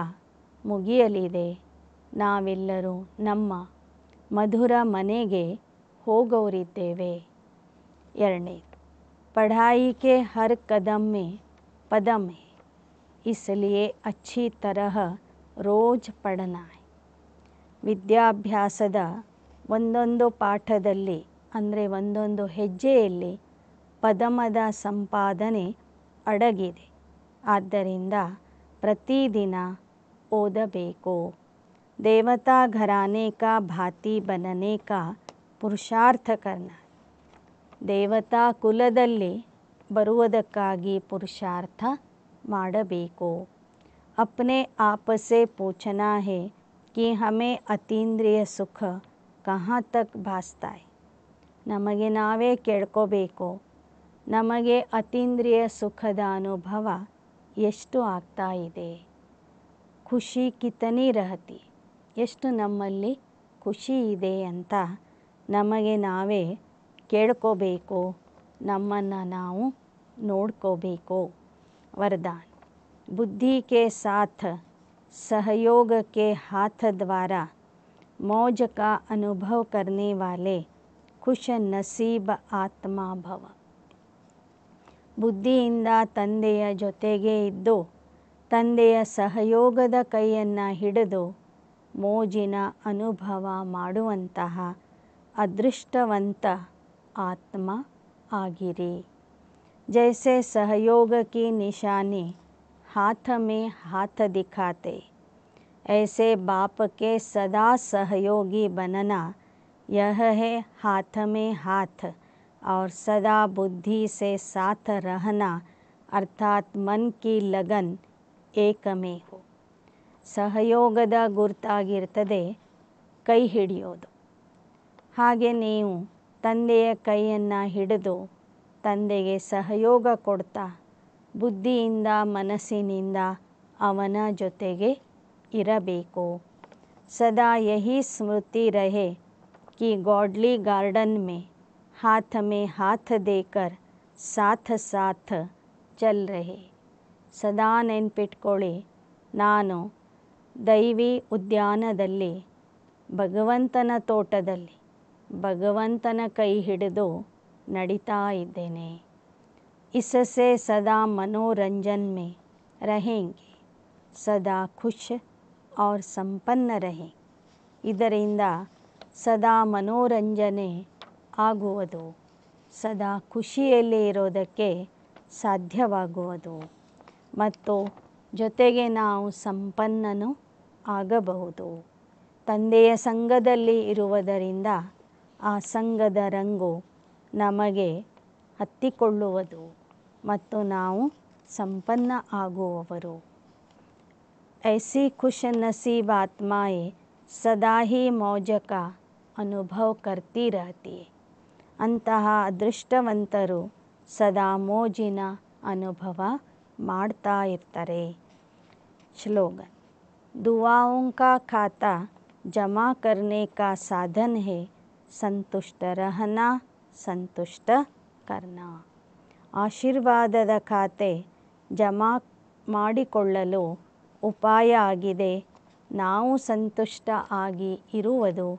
A: ಮುಗಿಯಲಿದೆ ನಾವೆಲ್ಲರೂ ನಮ್ಮ ಮಧುರ ಮನೆಗೆ ಹೋಗೋರಿದ್ದೇವೆ ಎರಡನೇ पढ़ाई के हर कदम में पदम है इसलिए अच्छी तरह ರೋಜ್ ಪಡನಾಯ್ ವಿದ್ಯಾಭ್ಯಾಸದ ಒಂದೊಂದು ಪಾಠದಲ್ಲಿ ಅಂದರೆ ಒಂದೊಂದು ಹೆಜ್ಜೆಯಲ್ಲಿ ಪದಮದ ಸಂಪಾದನೆ ಅಡಗಿದೆ ಆದ್ದರಿಂದ ಪ್ರತಿದಿನ ಓದಬೇಕು ದೇವತಾ ಘರಾನೆ ಭಾತಿ ಬನನೆ ಕಾ ಪುರುಷಾರ್ಥ ದೇವತಾ ಕುಲದಲ್ಲಿ ಬರುವುದಕ್ಕಾಗಿ ಪುರುಷಾರ್ಥ ಮಾಡಬೇಕು ಅಪ್ನೆ ಆಪಸೆ ಪೂಚನಾ ಹೇ ಕಿ ಹಮೆ ಅತೀಂದ್ರಿಯ ಸುಖ ಕಹಾ ತಕ್ ಭಾಸ್ತಾಯ್ ನಮಗೆ ನಾವೇ ಕೇಳ್ಕೋಬೇಕು ನಮಗೆ ಅತೀಂದ್ರಿಯ ಸುಖದ ಅನುಭವ ಎಷ್ಟು ಆಗ್ತಾ ಇದೆ ಖುಷಿ ಕಿತನಿ ರಹತಿ ಎಷ್ಟು ನಮ್ಮಲ್ಲಿ ಖುಷಿ ಇದೆ ಅಂತ ನಮಗೆ ನಾವೇ ಕೇಳ್ಕೋಬೇಕು ನಮ್ಮನ್ನು ನಾವು ನೋಡ್ಕೋಬೇಕು ವರದಾನ್ ಬುದ್ಧಿಗೆ ಸಾಥ್ ಸಹಯೋಗಕ್ಕೆ ಹಾಥ ದ್ವಾರ ಮೋಜಕ ಅನುಭವ अनुभव करने वाले ಖುಷ ನಸೀಬ ಆತ್ಮ ಭವ ಬುದ್ಧಿಯಿಂದ ತಂದೆಯ ಜೊತೆಗೆ ಇದ್ದು ತಂದೆಯ ಸಹಯೋಗದ ಕೈಯನ್ನು ಹಿಡಿದು ಮೋಜಿನ ಅನುಭವ ಮಾಡುವಂತಹ ಅದೃಷ್ಟವಂತ आत्मा आगिरे जैसे सहयोग की निशानी हाथ में हाथ दिखाते ऐसे बाप के सदा सहयोगी बनना यह है हाथ में हाथ और सदा बुद्धि से साथ रहना अर्थात मन की लगन एक में हो ಕೈ ಹಿಡಿಯೋದು कई हिड़ियों ತಂದೆಯ ಕೈಯನ್ನು ಹಿಡಿದು ತಂದೆಗೆ ಸಹಯೋಗ ಕೊಡ್ತಾ ಬುದ್ಧಿಯಿಂದ ಮನಸ್ಸಿನಿಂದ ಅವನ ಜೊತೆಗೆ ಇರಬೇಕು ಸದಾ ಯಹಿ ಸ್ಮೃತಿ ರಹೆ ಕಿ ಗಾಡ್ಲಿ ಗಾರ್ಡನ್ ಮೇ ಹಾಥ ಮೇ ಹಾಥ ದೇಕರ್ ಸಾಥ ಸಾಥ ಚಲ್ ರಹೆ ಸದಾ ನೆನ್ಪಿಟ್ಕೊಳ್ಳಿ ನಾನು ದೈವಿ ಉದ್ಯಾನದಲ್ಲಿ ಭಗವಂತನ ತೋಟದಲ್ಲಿ ಭಗವಂತನ ಕೈ ಹಿಡಿದು ನಡೀತಾ ಇದ್ದೇನೆ ಇಸಸೆ ಸದಾ ಮನೋರಂಜನ್ಮೆ ಮೇ ಸದಾ ಖುಷ್ ಔರ್ ಸಂಪನ್ನ ರಹೆ ಇದರಿಂದ ಸದಾ ಮನೋರಂಜನೆ ಆಗುವುದು ಸದಾ ಖುಷಿಯಲ್ಲಿ ಇರೋದಕ್ಕೆ ಸಾಧ್ಯವಾಗುವುದು ಮತ್ತು ಜೊತೆಗೆ ನಾವು ಸಂಪನ್ನನು ಆಗಬಹುದು ತಂದೆಯ ಸಂಘದಲ್ಲಿ ಇರುವುದರಿಂದ ಆ ಸಂಘದ ರಂಗು ನಮಗೆ ಹತ್ತಿಕೊಳ್ಳುವುದು ಮತ್ತು ನಾವು ಸಂಪನ್ನ ಆಗುವವರು ಐಸಿ ಖುಷ ನಸೀಬ್ ಆತ್ಮಾಯಿ ಸದಾ ಹಿ ಮೌಜಕ ಅನುಭವ ಕರ್ತಿರಾತಿ ಅಂತಹ ಅದೃಷ್ಟವಂತರು ಸದಾ ಮೋಜಿನ ಅನುಭವ ಮಾಡ್ತಾ ಇರ್ತಾರೆ ಶ್ಲೋಗನ್ ದುವಾಂಕ ಖಾತ ಜಮಾ ಕರ್ನೇ ಕಾ ಸಾಧನ ಹೇ ಸಂತುಷ್ಟರಹನ ರಹನ ಸಂತುಷ್ಟ ಕರ್ಣ ಆಶೀರ್ವಾದದ ಖಾತೆ ಜಮಾ ಮಾಡಿಕೊಳ್ಳಲು ಉಪಾಯ ಆಗಿದೆ ನಾವು ಸಂತುಷ್ಟ ಆಗಿ ಇರುವುದು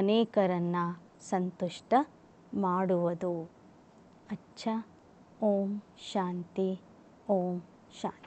A: ಅನೇಕರನ್ನು ಸಂತುಷ್ಟ ಮಾಡುವುದು ಅಚ್ಚ ಓಂ ಶಾಂತಿ ಓಂ ಶಾಂತಿ